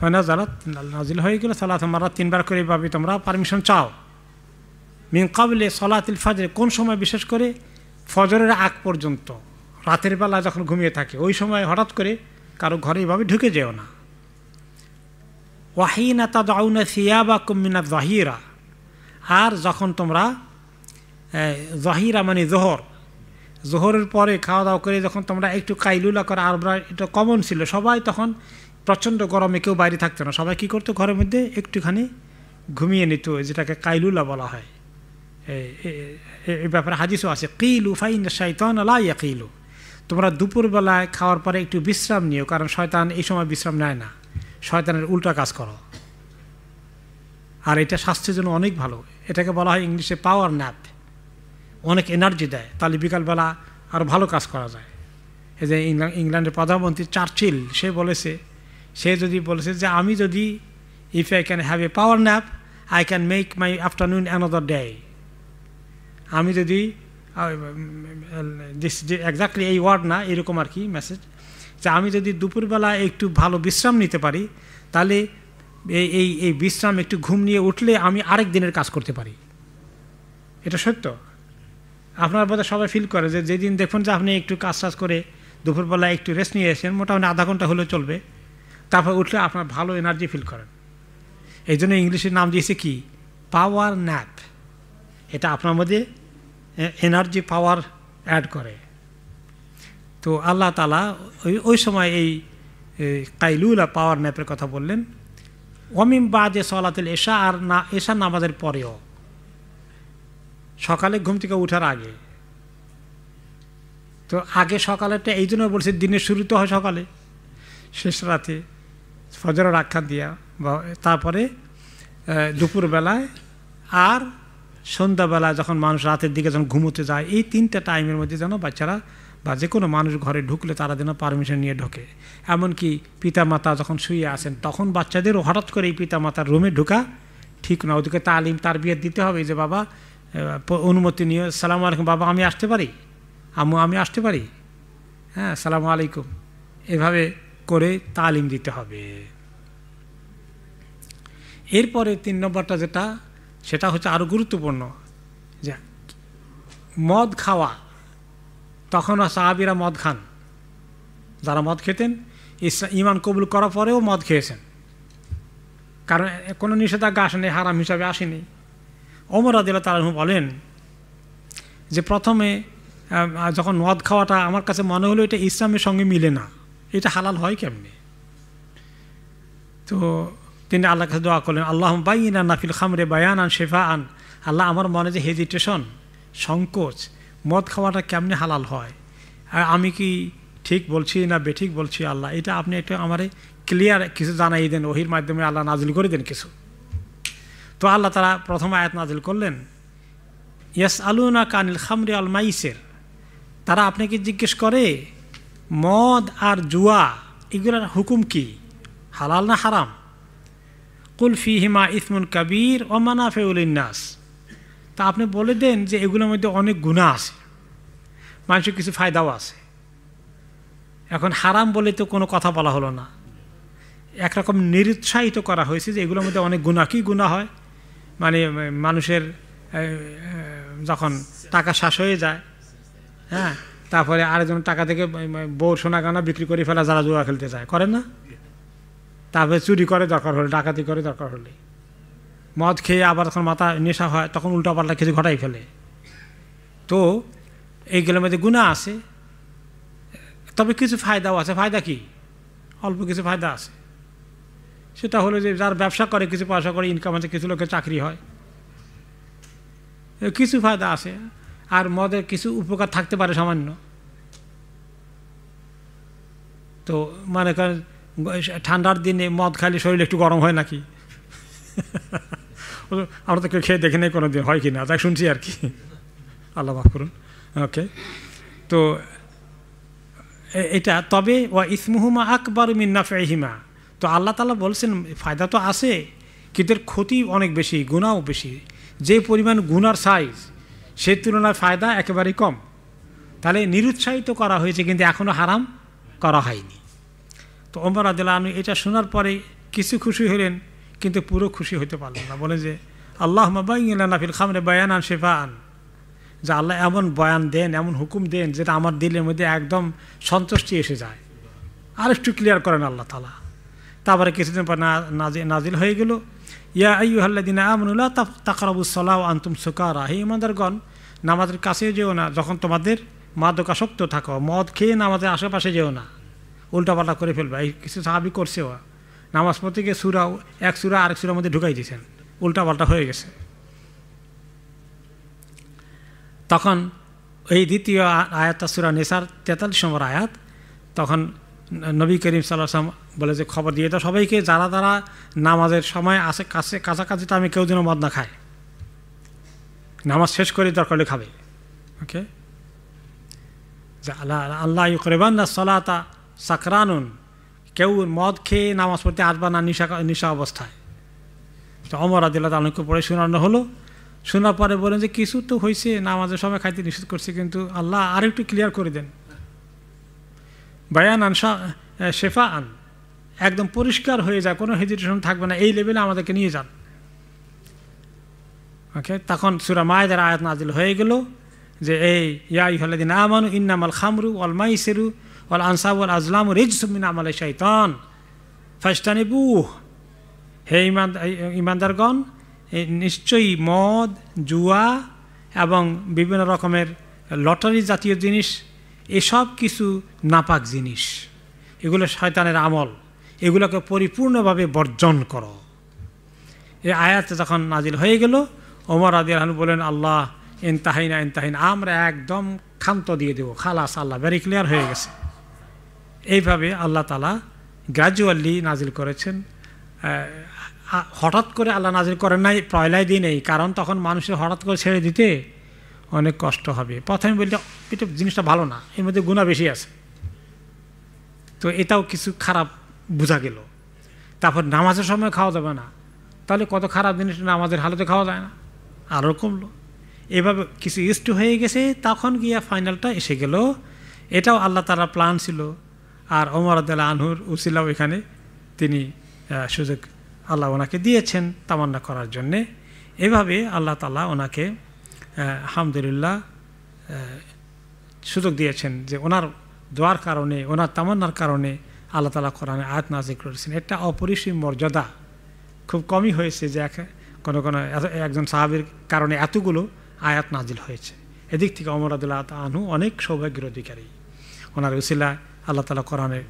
ফাইনা জালাত নাজিল হয়ে গেল সালাত মারা তিনবার করে এভাবে তোমরা পারমিশন চাও মিন কাবলে সলাতিল ফাজরে কোন সময় বিশেষ করে ফজরের আগ পর্যন্ত রাতের বেলা যখন ঘুমিয়ে থাকে ওই সময় হঠাৎ করে কারো ঘরে এভাবে ঢুকে যেও না ওয়াহিনা তাদ আউনা সিয়া বা কুমিনা জাহিরা আর যখন তোমরা জাহিরা মানে জোহর জোহরের পরে খাওয়া দাওয়া করে যখন তোমরা একটু কাইলুলা করে আর এটা কমন ছিল সবাই তখন প্রচণ্ড গরমে কেউ বাইরে থাকতো না সবাই কী করতো ঘরের মধ্যে একটুখানি ঘুমিয়ে নিত যেটাকে কাইলুলা বলা হয় এই ব্যাপারে হাদিসও আছে কিলু ফাইন শৈতান আলাইয়া কিলু তোমরা দুপুরবেলায় খাওয়ার পরে একটু বিশ্রাম নিও কারণ শয়তান এই সময় বিশ্রাম নেয় না শয়তানের উল্টা কাজ করো আর এটা স্বাস্থ্যের জন্য অনেক ভালো এটাকে বলা হয় ইংলিশে পাওয়ার ন্যাপ অনেক এনার্জি দেয় তাহলে বিকালবেলা আরও ভালো কাজ করা যায় এই যে ইংল্যান্ডের প্রধানমন্ত্রী চার্চিল সে বলেছে সে যদি বলেছে যে আমি যদি if I can have a power nap I can make my afternoon another day আমি যদি একজাক্টলি এই ওয়ার্ড না এরকম আর কি মেসেজ যে আমি যদি দুপুরবেলা একটু ভালো বিশ্রাম নিতে পারি তাহলে এই এই বিশ্রাম একটু ঘুম নিয়ে উঠলে আমি আরেক দিনের কাজ করতে পারি এটা সত্য আপনার বোধহয় সবাই ফিল করে যে যেদিন দেখুন যে আপনি একটু কাজ টাজ করে দুপুরবেলা একটু রেস্ট নিয়ে এসেছেন মোটামুটি আধা ঘন্টা হলেও চলবে তারপর উঠলে আপনার ভালো এনার্জি ফিল করেন এই জন্য ইংলিশের নাম দিয়েছে কি পাওয়ার ন্যাপ এটা আপনার মধ্যে এনার্জি পাওয়ার অ্যাড করে তো আল্লাহ তালা ওই ওই সময় এই কাইলুলা পাওয়ার ন্যাপের কথা বললেন অমিম বাজে সলাতেল এশা আর না এশা নামাজের পরেও সকালে ঘুম থেকে ওঠার আগে তো আগে সকালেরটা এই জন্য বলছে দিনের শুরু তো হয় সকালে শেষ রাতে ফজর আখ্যান দিয়া বা তারপরে দুপুরবেলায় আর সন্ধ্যাবেলা যখন মানুষ রাতের দিকে যখন ঘুমোতে যায় এই তিনটা টাইমের মধ্যে যেন বাচ্চারা বা যে কোনো মানুষ ঘরে ঢুকলে তারা যেন পারমিশন নিয়ে ঢোকে এমনকি পিতামাতা যখন শুয়ে আসেন তখন বাচ্চাদেরও হঠাৎ করে এই পিতামাতার রুমে ঢোকা ঠিক না ওদেরকে তালিম তার বিয়ে দিতে হবে যে বাবা অনুমতি নিয়ে সালাম আলাইকুম বাবা আমি আসতে পারি আমু আমি আসতে পারি হ্যাঁ সালাম আলাইকুম এভাবে করে তালিম দিতে হবে এরপরে তিন নম্বরটা যেটা সেটা হচ্ছে আরও গুরুত্বপূর্ণ যে মদ খাওয়া তখন সাহাবিরা মদ খান যারা মদ খেতেন ইমান কবুল করার পরেও মদ খেয়েছেন কারণ কোনো নিষেধাজ্ঞা আসেনি হারাম হিসাবে আসেনি অমর আদিল্লা তারা বলেন যে প্রথমে যখন মদ খাওয়াটা আমার কাছে মনে হলো এটা ইসলামের সঙ্গে মিলে না এটা হালাল হয় কেমনি তো তিনি আল্লাহ কাছে দোয়া করলেন আল্লাহ বাইনা নাফিল খামরে বায়ান আন শেফা আন আল্লাহ আমার মনে যে হেজিটেশন সংকোচ মদ খাওয়াটা কেমনে হালাল হয় আর আমি কি ঠিক বলছি না বেঠিক বলছি আল্লাহ এটা আপনি একটু আমার ক্লিয়ার কিছু জানাই দেন ওহির মাধ্যমে আল্লাহ নাজিল করে দেন কিছু তো আল্লাহ তারা প্রথম আয়াত নাজিল করলেন ইয়াস আলুনা কানিল খামরে আল মাইসের তারা আপনাকে জিজ্ঞেস করে মদ আর জুয়া এগুলোর হুকুম কি হালাল না হারাম কুলফি হিমা ইসমুন কাবির ও মানাফেউলিনাস তা আপনি বলে দেন যে এগুলোর মধ্যে অনেক গুণা আছে মানুষের কিছু ফায়দাও আছে এখন হারাম বলে তো কোনো কথা বলা হলো না একরকম নিরুৎসাহিত করা হয়েছে যে এগুলোর মধ্যে অনেক গুণা কি গুণা হয় মানে মানুষের যখন টাকা শ্বাস হয়ে যায় হ্যাঁ তারপরে আরেকজন টাকা থেকে বউ সোনা গানা বিক্রি করে ফেলা যারা জুয়া খেলতে চায় করে না তারপরে চুরি করে দরকার হলে ডাকাতি করে দরকার হলে মদ খেয়ে আবার যখন মাথা নেশা হয় তখন উল্টা পাল্টা কিছু ঘটাই ফেলে তো এইগুলোর মধ্যে গুণা আছে তবে কিছু ফায়দাও আছে ফায়দা কি অল্প কিছু ফায়দা আছে সেটা হলো যে যার ব্যবসা করে কিছু পয়সা করে ইনকাম আছে কিছু লোকের চাকরি হয় কিছু ফায়দা আছে আর মদের কিছু উপকার থাকতে পারে সামান্য তো মানে করেন ঠান্ডার দিনে মদ খাইলে শরীর একটু গরম হয় নাকি আমরা তো কেউ খেয়ে দেখে নেই কোনো দিন হয় কি না তাই শুনছি আর কি আল্লাহ মাফ করুন ওকে তো এটা তবে ওয়া ইসমুহুমা আকবর ফেহিমা তো আল্লাহ তালা বলছেন ফায়দা তো আছে কিন্তু ক্ষতি অনেক বেশি গুণাও বেশি যে পরিমাণ গুণার সাইজ সে তুলনায় ফায়দা একেবারেই কম তাহলে নিরুৎসাহিত করা হয়েছে কিন্তু এখনও হারাম করা হয়নি তো ওমর আদুল্লাহ আনু এটা শোনার পরে কিছু খুশি হলেন কিন্তু পুরো খুশি হতে পারলেন না বলে যে আল্লাহ মাবাইলানা ফিল খামরে বয়ান আন শেফা আন যে আল্লাহ এমন বয়ান দেন এমন হুকুম দেন যেটা আমার দিলের মধ্যে একদম সন্তুষ্টি এসে যায় আর একটু ক্লিয়ার করেন আল্লাহ তালা তারপরে কিছুদিন পর নাজিল হয়ে গেল ইয়া আইহাল্লাদিনা আমনুল্লাহ তাকরাবুসলাহ আন্তুম সুকারা হে ইমানদারগণ নামাজের কাছেও যেও না যখন তোমাদের মাদকাসক্ত থাকো মদ খেয়ে নামাজের আশেপাশে যেও না উল্টাপাল্টা করে ফেলবে এই কিছু সাহাবি করছেও নামাজ পড়তে সুরা এক সুরা আরেক সুরার মধ্যে ঢুকাই দিয়েছেন উল্টাপাল্টা হয়ে গেছে তখন এই দ্বিতীয় আয়াত সুরা নেসার তেতাল্লিশ নম্বর আয়াত তখন নবী করিম সাল্লাম বলে যে খবর দিয়ে দাও সবাইকে যারা তারা নামাজের সময় আসে কাছে কাছাকাছি তো আমি কেউ যেন মদ না খায় নামাজ শেষ করে দরকার হলে খাবে ওকে আল্লাহ আল্লাহ ইকরেবান না সলাতা সাকরানুন কেউ মদ খেয়ে নামাজ পড়তে আসবা না নিশা নিশা অবস্থায় তো অমর আদিল্লা তালুকে পড়ে শোনানো হলো শোনার পরে বলেন যে কিছু তো হয়েছে নামাজের সময় খাইতে নিষেধ করছে কিন্তু আল্লাহ আরেকটু ক্লিয়ার করে দেন বায়ান আন শেফা আন একদম পরিষ্কার হয়ে যায় কোনো হেজিটেশন থাকবে না এই লেভেলে আমাদেরকে নিয়ে যান ওকে তখন সুরা মায়েদের আয়াত নাজিল হয়ে গেল যে এই ইয়াই দিন আমানু ইন্নামাল খামরু অল মাইসেরু অল আনসাব অল আজলাম রিজসুমিন আমল শৈতন ফাস্টানি বুহ হে ইমান ইমানদারগণ নিশ্চয়ই মদ জুয়া এবং বিভিন্ন রকমের লটারি জাতীয় জিনিস এসব কিছু নাপাক জিনিস এগুলো শয়তানের আমল এগুলোকে পরিপূর্ণভাবে বর্জন করো এই আয়াত যখন নাজিল হয়ে গেল ওমর আদি আহন বলেন আল্লাহ এনতাহিনা এনতাহিন আমরা একদম ক্ষান্ত দিয়ে দেবো খালাস আল্লাহ ভেরি ক্লিয়ার হয়ে গেছে এইভাবে আল্লাহ তালা গ্রাজুয়ালি নাজিল করেছেন হঠাৎ করে আল্লাহ নাজিল করেন নাই পয়লায় দিনেই কারণ তখন মানুষের হঠাৎ করে ছেড়ে দিতে অনেক কষ্ট হবে প্রথমে বলি এটা জিনিসটা ভালো না এর মধ্যে গুণা বেশি আছে তো এটাও কিছু খারাপ বোঝা গেল তারপর নামাজের সময় খাওয়া যাবে না তাহলে কত খারাপ জিনিস নামাজের হালতে খাওয়া যায় না আরও কমলো এভাবে কিছু ইস্টু হয়ে গেছে তখন গিয়া ফাইনালটা এসে গেল এটাও আল্লাহ তালা প্ল্যান ছিল আর ওমর আদাল আনহুর উসিলাও এখানে তিনি সুযোগ আল্লাহ ওনাকে দিয়েছেন তামান্না করার জন্যে এভাবে আল্লাহ তালা ওনাকে আলহামদুলিল্লাহ সুযোগ দিয়েছেন যে ওনার দোয়ার কারণে ওনার তামান্নার কারণে আল্লাহ তালা কোরআনে আয়াত নাজিক করেছেন একটা অপরিসীম মর্যাদা খুব কমই হয়েছে যে এক কোনো কোনো একজন সাহাবির কারণে এতগুলো আয়াত নাজিল হয়েছে এদিক থেকে অমর আদুল্লাহ আনু অনেক সৌভাগ্যের অধিকারী ওনার উসিলা আল্লাহ তালা কোরআনে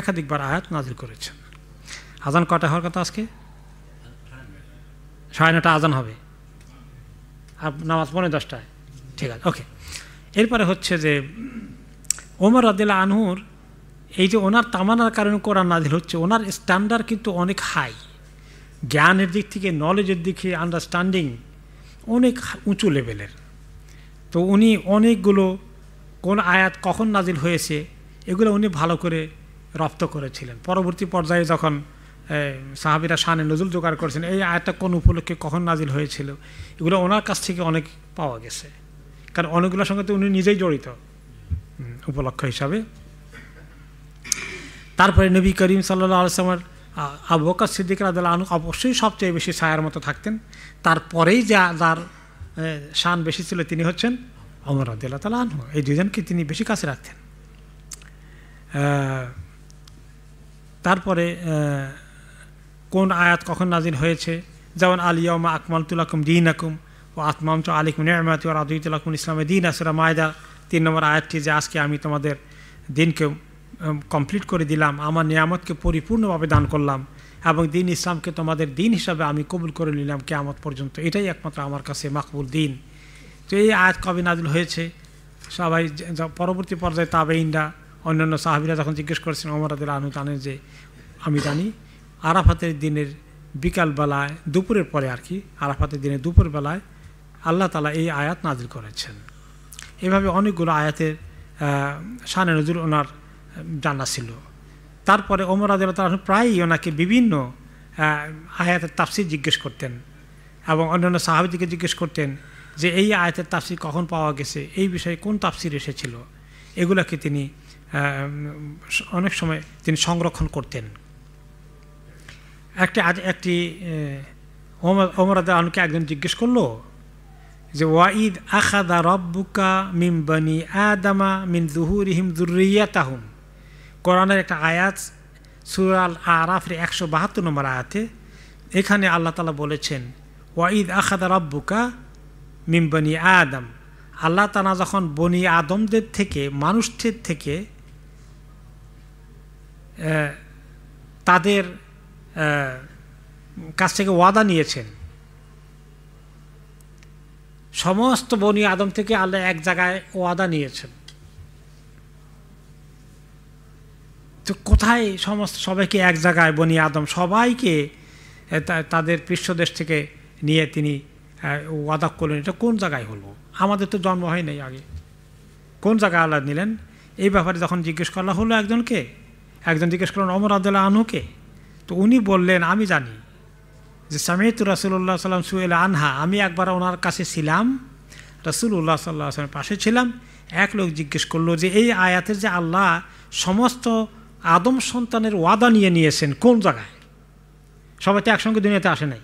একাধিকবার আয়াত নাজিল করেছেন আজান কটা হওয়ার কথা আজকে সাড়ে নটা আজান হবে নামাজ পড়ে দশটায় ঠিক আছে ওকে এরপরে হচ্ছে যে ওমর রাদিল্লা আনহুর এই যে ওনার তামানার কারণে কোরআন নাজিল হচ্ছে ওনার স্ট্যান্ডার্ড কিন্তু অনেক হাই জ্ঞানের দিক থেকে নলেজের দিকে আন্ডারস্ট্যান্ডিং অনেক উঁচু লেভেলের তো উনি অনেকগুলো কোন আয়াত কখন নাজিল হয়েছে এগুলো উনি ভালো করে রপ্ত করেছিলেন পরবর্তী পর্যায়ে যখন সাহাবিরা শানে নজরুল জোগাড় করেছেন এই আয়াতটা কোন উপলক্ষে কখন নাজিল হয়েছিল এগুলো ওনার কাছ থেকে অনেক পাওয়া গেছে কারণ অনেকগুলোর সঙ্গে তো উনি নিজেই জড়িত উপলক্ষ হিসাবে তারপরে নবী করিম সাল্লা আলসালামার আবু বকর সিদ্দিক রাদাল আনু অবশ্যই সবচেয়ে বেশি ছায়ার মতো থাকতেন তারপরেই যা যার শান বেশি ছিল তিনি হচ্ছেন অমর রাদিল্লা তালা আনহু এই দুজনকে তিনি বেশি কাছে রাখতেন তারপরে কোন আয়াত কখন নাজিল হয়েছে যেমন আলিয়াউমা আকমাল তুলাকুম দিন আকুম ও আত্মাম তো আলিকুম নেমাতি ও রাদুই তুলাকুম ইসলামে দিন আসরা মায়দা তিন নম্বর আয়াতটি যে আজকে আমি তোমাদের দিনকে কমপ্লিট করে দিলাম আমার নিয়ামতকে পরিপূর্ণভাবে দান করলাম এবং দিন ইসলামকে তোমাদের দিন হিসাবে আমি কবুল করে নিলাম কেয়ামত পর্যন্ত এটাই একমাত্র আমার কাছে মাকবুল দিন তো এই আয়াত কবে নাজুল হয়েছে সবাই পরবর্তী পর্যায়ে তাবে ইন্ডা অন্যান্য সাহাবিরা যখন জিজ্ঞেস করেছেন অমরাদুল আনু জানেন যে আমি জানি আরাফাতের দিনের বিকালবেলায় দুপুরের পরে আর কি আরাফাতের দিনে দুপুরবেলায় আল্লাহ তালা এই আয়াত নাজিল করেছেন এভাবে অনেকগুলো আয়াতের শানে নজরুল ওনার জানা ছিল তারপরে ওমর আদালত তালা প্রায়ই ওনাকে বিভিন্ন আয়াতের তাফসির জিজ্ঞেস করতেন এবং অন্যান্য সাহাবিদিকে জিজ্ঞেস করতেন যে এই আয়াতের তাফসির কখন পাওয়া গেছে এই বিষয়ে কোন তাফসির এসেছিল এগুলোকে তিনি অনেক সময় তিনি সংরক্ষণ করতেন একটি একটি ওমরাদা আনুকে একজন জিজ্ঞেস করলো যে ওয়াঈদ আখাদা রব্বুকা মিম বানি আদামা মিন দুহুরিহিম জুরিয়া তাহুম কোরআনের একটা আয়াত সুরাল আরাফের একশো বাহাত্তর নম্বর আয়াতে এখানে আল্লাহ তালা বলেছেন ওয়াঈদ আখাদা রব্বুকা মিম বনি আদম আল্লাহ তালা যখন বনি আদমদের থেকে মানুষদের থেকে তাদের কাছ থেকে ওয়াদা নিয়েছেন সমস্ত বনি আদম থেকে আল্লাহ এক জায়গায় ওয়াদা নিয়েছেন তো কোথায় সমস্ত সবাইকে এক জায়গায় বনি আদম সবাইকে তাদের পৃষ্ঠদেশ থেকে নিয়ে তিনি ওয়াদা করলেন এটা কোন জায়গায় হলো আমাদের তো জন্ম হয় নাই আগে কোন জায়গায় আল্লাহ নিলেন এই ব্যাপারে যখন জিজ্ঞেস করা হলো একজনকে একজন জিজ্ঞেস করলেন অমর আদুল্লাহ আনুকে তো উনি বললেন আমি জানি যে সামিত রাসুল্লাহ সাল্লাম সুয়েল আনহা আমি একবার ওনার কাছে ছিলাম রাসুল্লাহ সাল্লাহ আসলামের পাশে ছিলাম এক লোক জিজ্ঞেস করলো যে এই আয়াতের যে আল্লাহ সমস্ত আদম সন্তানের ওয়াদা নিয়ে নিয়েছেন কোন জায়গায় সবাই তো একসঙ্গে দুনিয়াতে আসে নাই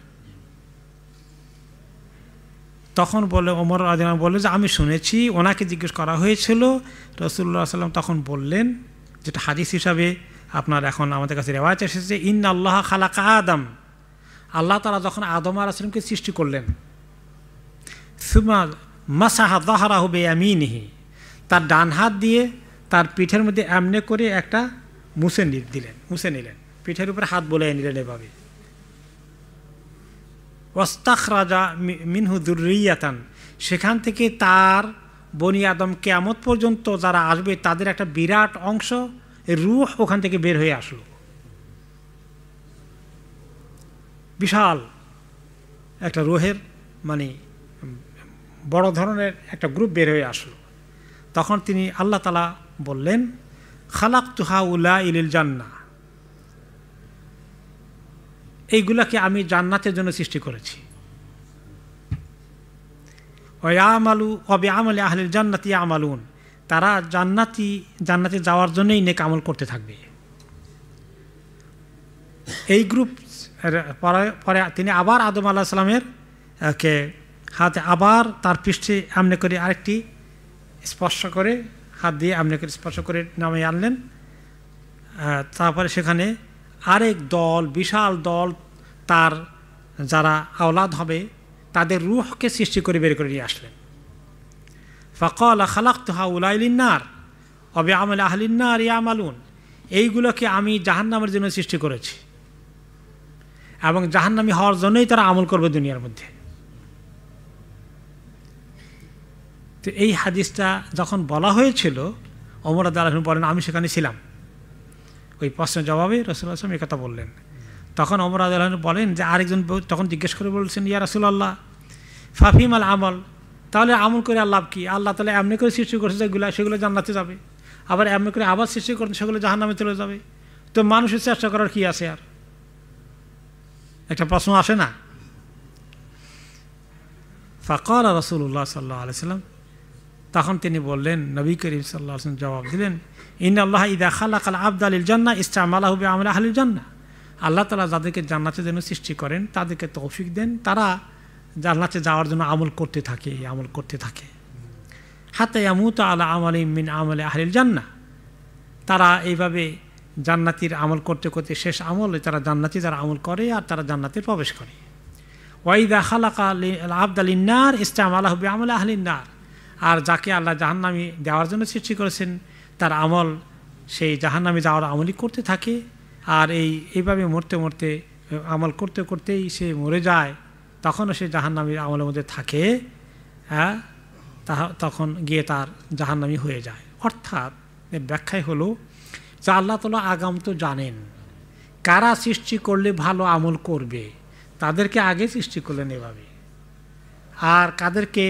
তখন বলে ওমর আদিনা বলে যে আমি শুনেছি ওনাকে জিজ্ঞেস করা হয়েছিল রসুল্লাহ সাল্লাম তখন বললেন যেটা হাদিস হিসাবে আপনার এখন আমাদের কাছে রেওয়াজ এসেছে ইন আল্লাহ খালাকা আদম আল্লাহ তালা যখন আদম আর আসলামকে সৃষ্টি করলেন মাসাহা দহারা হবে আমিনহি তার ডান হাত দিয়ে তার পিঠের মধ্যে এমনে করে একটা মুছে দিলেন মুছে নিলেন পিঠের উপরে হাত বলে নিলেন এভাবে ওয়াস্তাখ রাজা মিনহু দুরিয়াতান সেখান থেকে তার বনি আদম কেয়ামত পর্যন্ত যারা আসবে তাদের একটা বিরাট অংশ রুহ ওখান থেকে বের হয়ে আসলো বিশাল একটা রোহের মানে বড় ধরনের একটা গ্রুপ বের হয়ে আসলো তখন তিনি আল্লাহ তালা বললেন খালাক তুহা উল্লা ইলিল জান্না এইগুলাকে আমি জান্নাতের জন্য সৃষ্টি করেছি ওয়ামালু অবে আমলে আহলিল জান্নাতি আমালুন তারা জান্নাতি জান্নাতে যাওয়ার জন্যই নেক আমল করতে থাকবে এই গ্রুপ পরে তিনি আবার আদম আল্লাহ সালামের কে হাতে আবার তার পৃষ্ঠে আমনে করে আরেকটি স্পর্শ করে হাত দিয়ে আমনে করে স্পর্শ করে নামে আনলেন তারপরে সেখানে আরেক দল বিশাল দল তার যারা আওলাদ হবে তাদের রুহকে সৃষ্টি করে বের করে নিয়ে আসলেন ফকল খালাক্ত হাউলাইলিনার অবে আমল আহলিনার ইয়ামালুন এইগুলোকে আমি জাহান্নামের জন্য সৃষ্টি করেছি এবং জাহান্নামি হওয়ার জন্যই তারা আমল করবে দুনিয়ার মধ্যে তো এই হাদিসটা যখন বলা হয়েছিল অমর আদালহন বলেন আমি সেখানে ছিলাম ওই প্রশ্নের জবাবে রসুল আসলাম কথা বললেন তখন অমর আদালহন বলেন যে আরেকজন তখন জিজ্ঞেস করে বলছেন ইয়া রসুল্লাহ ফাফিম আল আমল তাহলে আমল করে আর লাভ কি আল্লাহ তাহলে এমনি করে সৃষ্টি করছে যেগুলো সেগুলো জান্নাতে যাবে আবার এমনি করে আবার সৃষ্টি করছে সেগুলো জাহান নামে চলে যাবে তো মানুষের চেষ্টা করার কি আছে আর একটা প্রশ্ন আসে না ফাকর রসুল্লাহ সাল্লাহ আলাইসাল্লাম তখন তিনি বললেন নবী করিম সাল্লাহ আসলাম জবাব দিলেন ইন আল্লাহ ইদা খালাক আব্দ আবদ আলিল জান্না ইস্তাম আল্লাহবে আমরা আহলিল জান্না আল্লাহ তালা যাদেরকে জান্নাতের জন্য সৃষ্টি করেন তাদেরকে তৌফিক দেন তারা জান্নাতে যাওয়ার জন্য আমল করতে থাকে আমল করতে থাকে হাতে আমুত আলা আমল ইমিন আমলে আহলিল জান্না তারা এইভাবে জান্নাতির আমল করতে করতে শেষ আমলে তারা জান্নাতি তারা আমল করে আর তারা জান্নাতে প্রবেশ করে ওয়াইদা খালাকা আবদালিনার ইসলাম আল্লাহ আমল আহলিনার আর যাকে আল্লাহ জাহান্নামি দেওয়ার জন্য সৃষ্টি করেছেন তার আমল সেই জাহান্নামি যাওয়ার আমলই করতে থাকে আর এই এইভাবে মরতে মরতে আমল করতে করতেই সে মরে যায় তখনও সে জাহান্নামীর আমলের মধ্যে থাকে হ্যাঁ তাহা তখন গিয়ে তার জাহান্নামি হয়ে যায় অর্থাৎ ব্যাখ্যাই হলো যে আল্লাহ তালা আগাম তো জানেন কারা সৃষ্টি করলে ভালো আমল করবে তাদেরকে আগে সৃষ্টি করলেন এভাবে আর কাদেরকে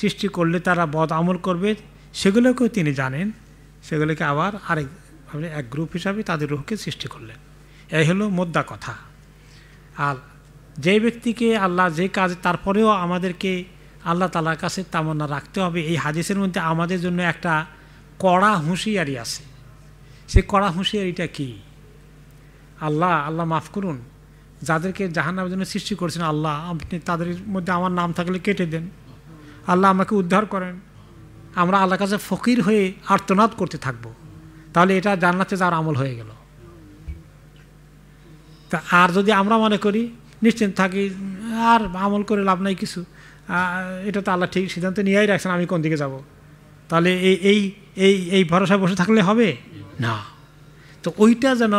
সৃষ্টি করলে তারা বদ আমল করবে সেগুলোকেও তিনি জানেন সেগুলোকে আবার আরেক এক গ্রুপ হিসাবে তাদের রুহকে সৃষ্টি করলেন এই হলো মোদ্দা কথা আর যে ব্যক্তিকে আল্লাহ যে কাজ তারপরেও আমাদেরকে আল্লাহ তালার কাছে তামান্না রাখতে হবে এই হাদিসের মধ্যে আমাদের জন্য একটা কড়া হুঁশিয়ারি আছে সে কড়া হুঁশিয়ারিটা কি আল্লাহ আল্লাহ মাফ করুন যাদেরকে জাহান্নামের জন্য সৃষ্টি করেছেন আল্লাহ আপনি তাদের মধ্যে আমার নাম থাকলে কেটে দেন আল্লাহ আমাকে উদ্ধার করেন আমরা আল্লাহর কাছে ফকির হয়ে আর্তনাদ করতে থাকব। তাহলে এটা জান্নাতে যাওয়ার আমল হয়ে গেল তা আর যদি আমরা মনে করি নিশ্চিন্ত থাকি আর আমল করে লাভ নাই কিছু এটা তো আল্লাহ ঠিক সিদ্ধান্ত নিয়েই রাখছেন আমি কোন দিকে যাব তাহলে এই এই এই এই ভরসায় বসে থাকলে হবে না তো ওইটা যেন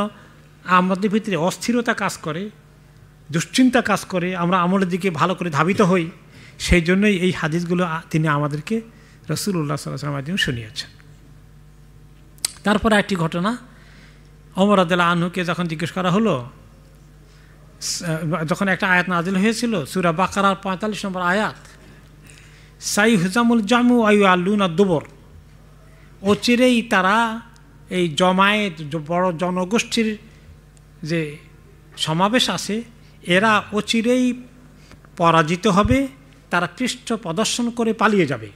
আমাদের ভিতরে অস্থিরতা কাজ করে দুশ্চিন্তা কাজ করে আমরা আমলের দিকে ভালো করে ধাবিত হই সেই জন্যই এই হাদিসগুলো তিনি আমাদেরকে উল্লাহ সাল্লাহ মাধ্যমে শুনিয়েছেন তারপরে একটি ঘটনা অমরাদুল্লাহ আনহুকে যখন জিজ্ঞেস করা হলো যখন একটা আয়াত নাজিল হয়েছিল সুরা বাকারার পঁয়তাল্লিশ নম্বর আয়াত সাই হুজামুল জামু আয়ু না দুবর অচিরেই তারা এই জমায়েত বড় জনগোষ্ঠীর যে সমাবেশ আছে এরা অচিরেই পরাজিত হবে তারা পৃষ্ঠ প্রদর্শন করে পালিয়ে যাবে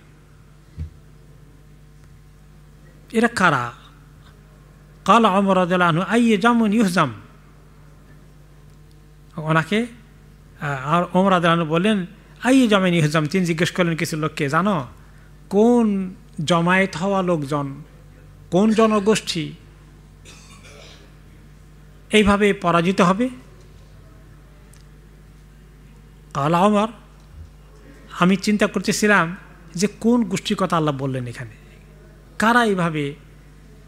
এরা কারা কাল অমরাদ আইয়ে জামুন ইহজাম ওনাকে আর ওমর আদালু বললেন আই জমেন হুজাম তিনি জিজ্ঞেস করলেন কিছু লোককে জানো কোন জমায়েত হওয়া লোকজন কোন জনগোষ্ঠী এইভাবে পরাজিত হবে তাহলে ওমর আমি চিন্তা করতেছিলাম যে কোন গোষ্ঠীর কথা আল্লাহ বললেন এখানে কারা এইভাবে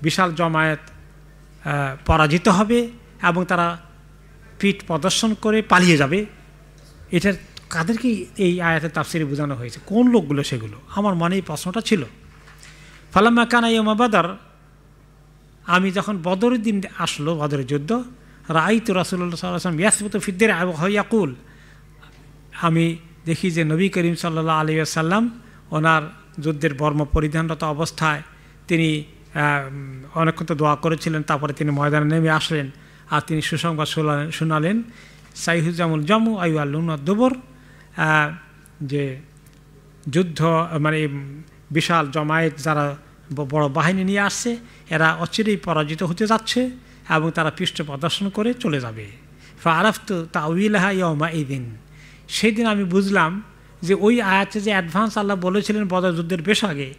বিশাল জমায়েত পরাজিত হবে এবং তারা পিঠ প্রদর্শন করে পালিয়ে যাবে এটার কাদেরকে এই আয়াতের তাফসিরে বোঝানো হয়েছে কোন লোকগুলো সেগুলো আমার মনে এই প্রশ্নটা ছিল ফালাম্মা কানা ইয়মা বাদার আমি যখন বদরের দিন আসলো বদরের যুদ্ধ রাই তো রাসুল্লাহাম ইয়াসমত ইয়াসবুত ফিদ্দের হইয়াকুল আমি দেখি যে নবী করিম সাল্লা আলী আসাল্লাম ওনার যুদ্ধের বর্ম পরিধানরত অবস্থায় তিনি অনেকক্ষণ তো দোয়া করেছিলেন তারপরে তিনি ময়দানে নেমে আসলেন আর তিনি সুসংবাদ শোনালেন শোনালেন সাইহুজামুল জমু আয়ু দুবর যে যুদ্ধ মানে বিশাল জমায়েত যারা বড় বাহিনী নিয়ে আসছে এরা অচিরেই পরাজিত হতে যাচ্ছে এবং তারা পৃষ্ঠ প্রদর্শন করে চলে যাবে ফা আরাফতু তাউইলাহা ইয়মা এই দিন সেদিন আমি বুঝলাম যে ওই আয়াতে যে অ্যাডভান্স আল্লাহ বলেছিলেন বদরযুদ্ধের বেশ আগে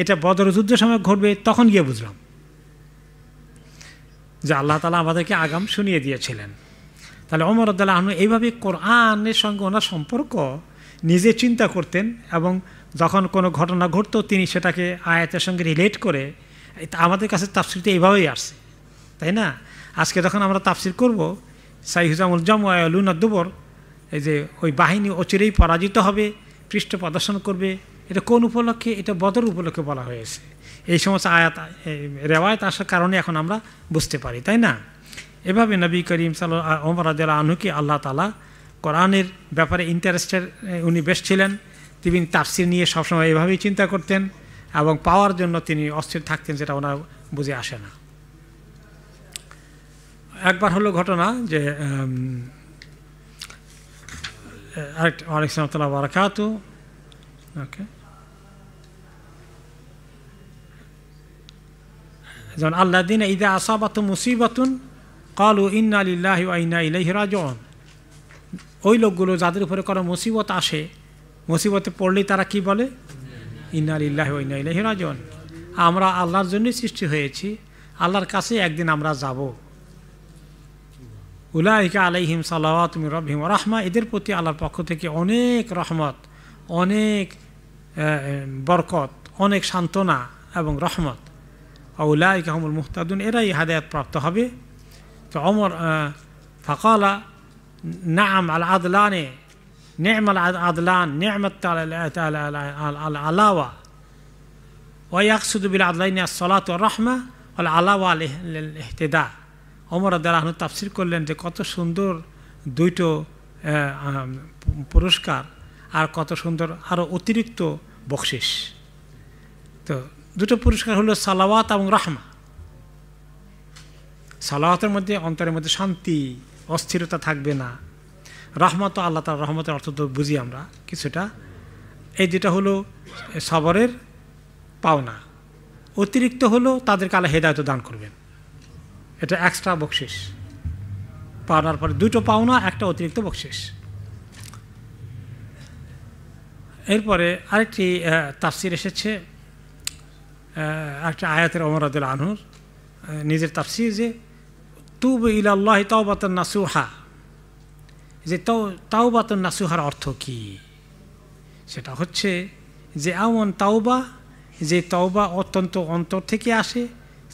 এটা বদরযুদ্ধের সময় ঘটবে তখন গিয়ে বুঝলাম যে আল্লাহ তালা আমাদেরকে আগাম শুনিয়ে দিয়েছিলেন তাহলে অমর আদাল্লাহ আহনু এইভাবে কোরআনের সঙ্গে ওনার সম্পর্ক নিজে চিন্তা করতেন এবং যখন কোনো ঘটনা ঘটত তিনি সেটাকে আয়াতের সঙ্গে রিলেট করে আমাদের কাছে তাফসিলটা এইভাবেই আসছে তাই না আজকে যখন আমরা তাফসির করব সাইহুজামুল জামুয়ালুনা দুবর এই যে ওই বাহিনী অচিরেই পরাজিত হবে পৃষ্ঠ প্রদর্শন করবে এটা কোন উপলক্ষে এটা বদর উপলক্ষে বলা হয়েছে এই সমস্ত আয়াত রেওয়ায়ত আসার কারণে এখন আমরা বুঝতে পারি তাই না এভাবে নবী করিম সাল ওমর আদাল আনুকে আল্লাহ তালা কোরআনের ব্যাপারে ইন্টারেস্টের উনি বেশ ছিলেন তিনি তাফসির নিয়ে সবসময় এভাবেই চিন্তা করতেন এবং পাওয়ার জন্য তিনি অস্থির থাকতেন যেটা ওনার বুঝে আসে না একবার হলো ঘটনা যে আরেক আরেক সালাম বারাকাতু ওকে যেমন আল্লাহ দিন ঈদা আসাবাত মুসিবাতুন কালু ইন্না আলিল্লাহ ইন্না ইলাহি রাজন ওই লোকগুলো যাদের উপরে কোনো মুসিবত আসে মুসিবতে পড়লেই তারা কি বলে ইন্না আলিল্লাহ ইন্না ইলাহি রাজন আমরা আল্লাহর জন্যই সৃষ্টি হয়েছি আল্লাহর কাছে একদিন আমরা যাব উলাহিকা আলাইহিম তুমি রহিম রহমা এদের প্রতি আল্লাহর পক্ষ থেকে অনেক রহমত অনেক বরকত অনেক সান্ত্বনা এবং রহমত আউলাই কাহমুল মুহতাদুন এরাই হাদায়াত প্রাপ্ত হবে তো অমর ফকালা নাম আল আদলানে নেম আল আদলান নেমত আল আলাওয়া ওয়াকসুদুবিল আদলাইন সলাত রহমা আল আলাওয়া আল এহতেদা অমর আদালাহন তাফসির করলেন যে কত সুন্দর দুইটো পুরস্কার আর কত সুন্দর আরও অতিরিক্ত বকশিস তো দুটো পুরস্কার হলো সালাওয়াত এবং রাহমা সালাওয়াতের মধ্যে অন্তরের মধ্যে শান্তি অস্থিরতা থাকবে না রাহমাত আল্লাহ তার রহমতের অর্থ তো বুঝি আমরা কিছুটা এই যেটা হলো সবরের পাওনা অতিরিক্ত হলো তাদেরকে আল্লাহ হেদায়ত দান করবেন এটা এক্সট্রা বকশিস পাওনার পরে দুটো পাওনা একটা অতিরিক্ত বকশিস এরপরে আরেকটি তাফসির এসেছে একটা আয়াতের অমরাদুল আনহুর নিজের তাফসি যে তুব ইলা আল্লাহ তাওবাতন নাসুহা যে তাওবাতন নাসুহার অর্থ কি সেটা হচ্ছে যে এমন তাওবা যে তওবা অত্যন্ত অন্তর থেকে আসে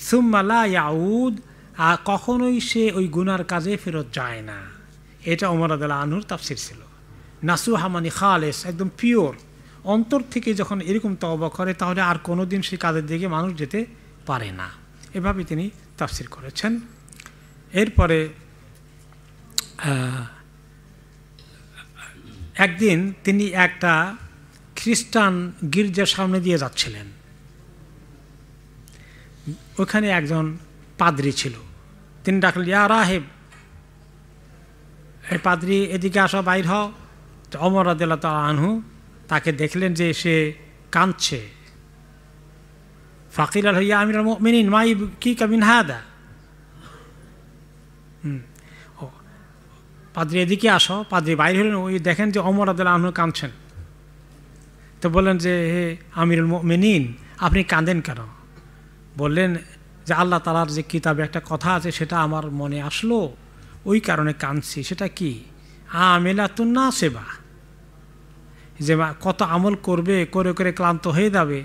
সুম্মালা ইয়াউদ আর কখনোই সে ওই গুনার কাজে ফেরত যায় না এটা অমরাদুল্লাহ আনহুর তাফসির ছিল নাসুহা মানে খালেস একদম পিওর অন্তর থেকে যখন এরকম তবা করে তাহলে আর কোনো দিন সেই কাজের দিকে মানুষ যেতে পারে না এভাবে তিনি তাফসির করেছেন এরপরে একদিন তিনি একটা খ্রিস্টান গির্জার সামনে দিয়ে যাচ্ছিলেন ওখানে একজন পাদ্রি ছিল তিনি ডাকলেন ইয়া রাহেব এই পাদ্রি এদিকে আসা বাইর হও অমর আনহু তাকে দেখলেন যে সে কাঁদছে ফাকির আল হইয়া আমির মিনিন মাই কি কামিন হাদা হুম ও পাদ্রি এদিকে আসো পাদ্রি বাইরে হলেন ওই দেখেন যে অমর আদাল আহ কাঁদছেন তো বললেন যে হে আমিরুল মিনিন আপনি কাঁদেন কেন বললেন যে আল্লাহ তালার যে কিতাবে একটা কথা আছে সেটা আমার মনে আসলো ওই কারণে কাঁদছি সেটা কি আমেলা তো না সেবা যে কত আমল করবে করে করে ক্লান্ত হয়ে যাবে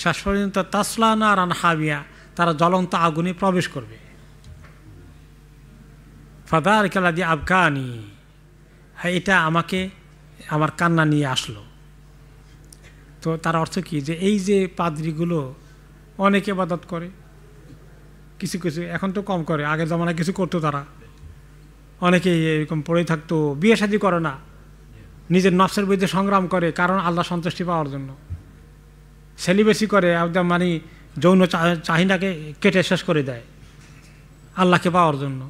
শেষ পর্যন্ত তাসলানা রান হাবিয়া তারা জ্বলন্ত আগুনে প্রবেশ করবে ফাদার কালাদি আফগানি হ্যাঁ এটা আমাকে আমার কান্না নিয়ে আসলো তো তার অর্থ কি যে এই যে পাদ্রিগুলো অনেকে বাদত করে কিছু কিছু এখন তো কম করে আগের জমানায় কিছু করতো তারা অনেকেই এরকম পড়ে থাকতো বিয়ে শাদি করে না নিজের নফসের বিরুদ্ধে সংগ্রাম করে কারণ আল্লাহ সন্তুষ্টি পাওয়ার জন্য সেলিবেসি করে একদম মানে যৌন চাহিদাকে কেটে শেষ করে দেয় আল্লাহকে পাওয়ার জন্য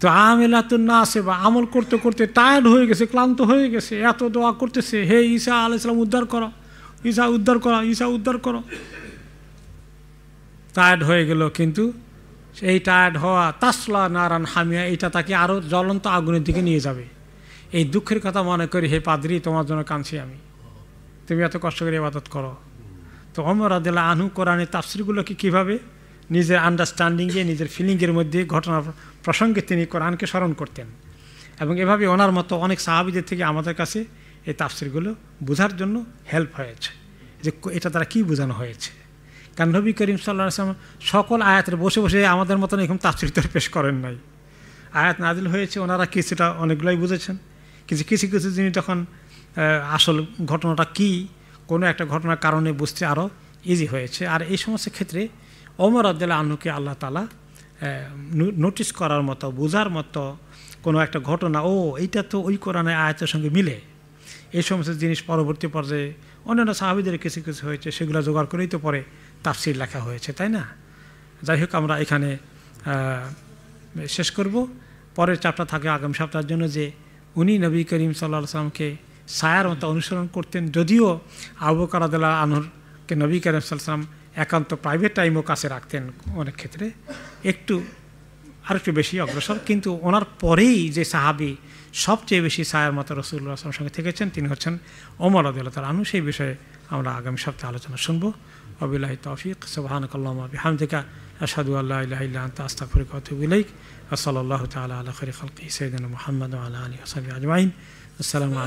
তো আমেলা তো না আসে বা আমল করতে করতে টায়ার্ড হয়ে গেছে ক্লান্ত হয়ে গেছে এত দোয়া করতেছে হে ঈশা আল ইসলাম উদ্ধার করো ঈশা উদ্ধার করো ঈশা উদ্ধার করো টায়ার্ড হয়ে গেল কিন্তু এই টায়ার্ড হওয়া তাসলা নারায়ণ হামিয়া এটা তাকে আরও জ্বলন্ত আগুনের দিকে নিয়ে যাবে এই দুঃখের কথা মনে করি হে পাদ্রি তোমার জন্য কাঁদছি আমি তুমি এত কষ্ট করে ইবাদত করো তো অমর আদেলা আনহু কোরআনে তাফসিরগুলোকে কীভাবে নিজের আন্ডারস্ট্যান্ডিংয়ে নিজের ফিলিংয়ের মধ্যে ঘটনা প্রসঙ্গে তিনি কোরআনকে স্মরণ করতেন এবং এভাবে ওনার মতো অনেক সাহাবিদের থেকে আমাদের কাছে এই তাফসিরগুলো বোঝার জন্য হেল্প হয়েছে যে এটা তারা কী বোঝানো হয়েছে কারণ নবী করিম সাল্লাম সকল আয়াতের বসে বসে আমাদের মতন এরকম তাফসির পেশ করেন নাই আয়াত নাজিল হয়েছে ওনারা কিছুটা অনেকগুলোই বুঝেছেন কিছু কিছু কিছু জিনিস যখন আসল ঘটনাটা কি কোনো একটা ঘটনার কারণে বুঝতে আরও ইজি হয়েছে আর এই সমস্ত ক্ষেত্রে অমর আবদুল্লাহ আনুকে আল্লাহ তালা নোটিস করার মতো বোঝার মতো কোনো একটা ঘটনা ও এইটা তো ওই কোরআনে আয়তের সঙ্গে মিলে এই সমস্ত জিনিস পরবর্তী পর্যায়ে অন্যান্য সাহাবিদের কিছু কিছু হয়েছে সেগুলো জোগাড় করেই তো পরে তাফসির লেখা হয়েছে তাই না যাই হোক আমরা এখানে শেষ করব পরের চাপটা থাকে আগামী সপ্তাহের জন্য যে উনি নবী করিম সাল্লাহ আসলামকে সায়ার মতো অনুসরণ করতেন যদিও আবু কারাদুল্লাহ আনহরকে নবী করিম সাল্লাম একান্ত প্রাইভেট টাইমও কাছে রাখতেন অনেক ক্ষেত্রে একটু আর একটু বেশি অগ্রসর কিন্তু ওনার পরেই যে সাহাবি সবচেয়ে বেশি সায়ার মতো রসুল্লাহ আসলামের সঙ্গে থেকেছেন তিনি হচ্ছেন ওমর আদুল্লাহ তাল আনু সেই বিষয়ে আমরা আগামী সপ্তাহে আলোচনা শুনবো অবিল্লাহ কল্লাম আবি হামদিকা আসাদু আল্লাহ আল্লাহ আস্তাফরিক অতুবিলাইক وصلى الله تعالى على خير خلقه سيدنا محمد وعلى آله وصحبه أجمعين السلام عليكم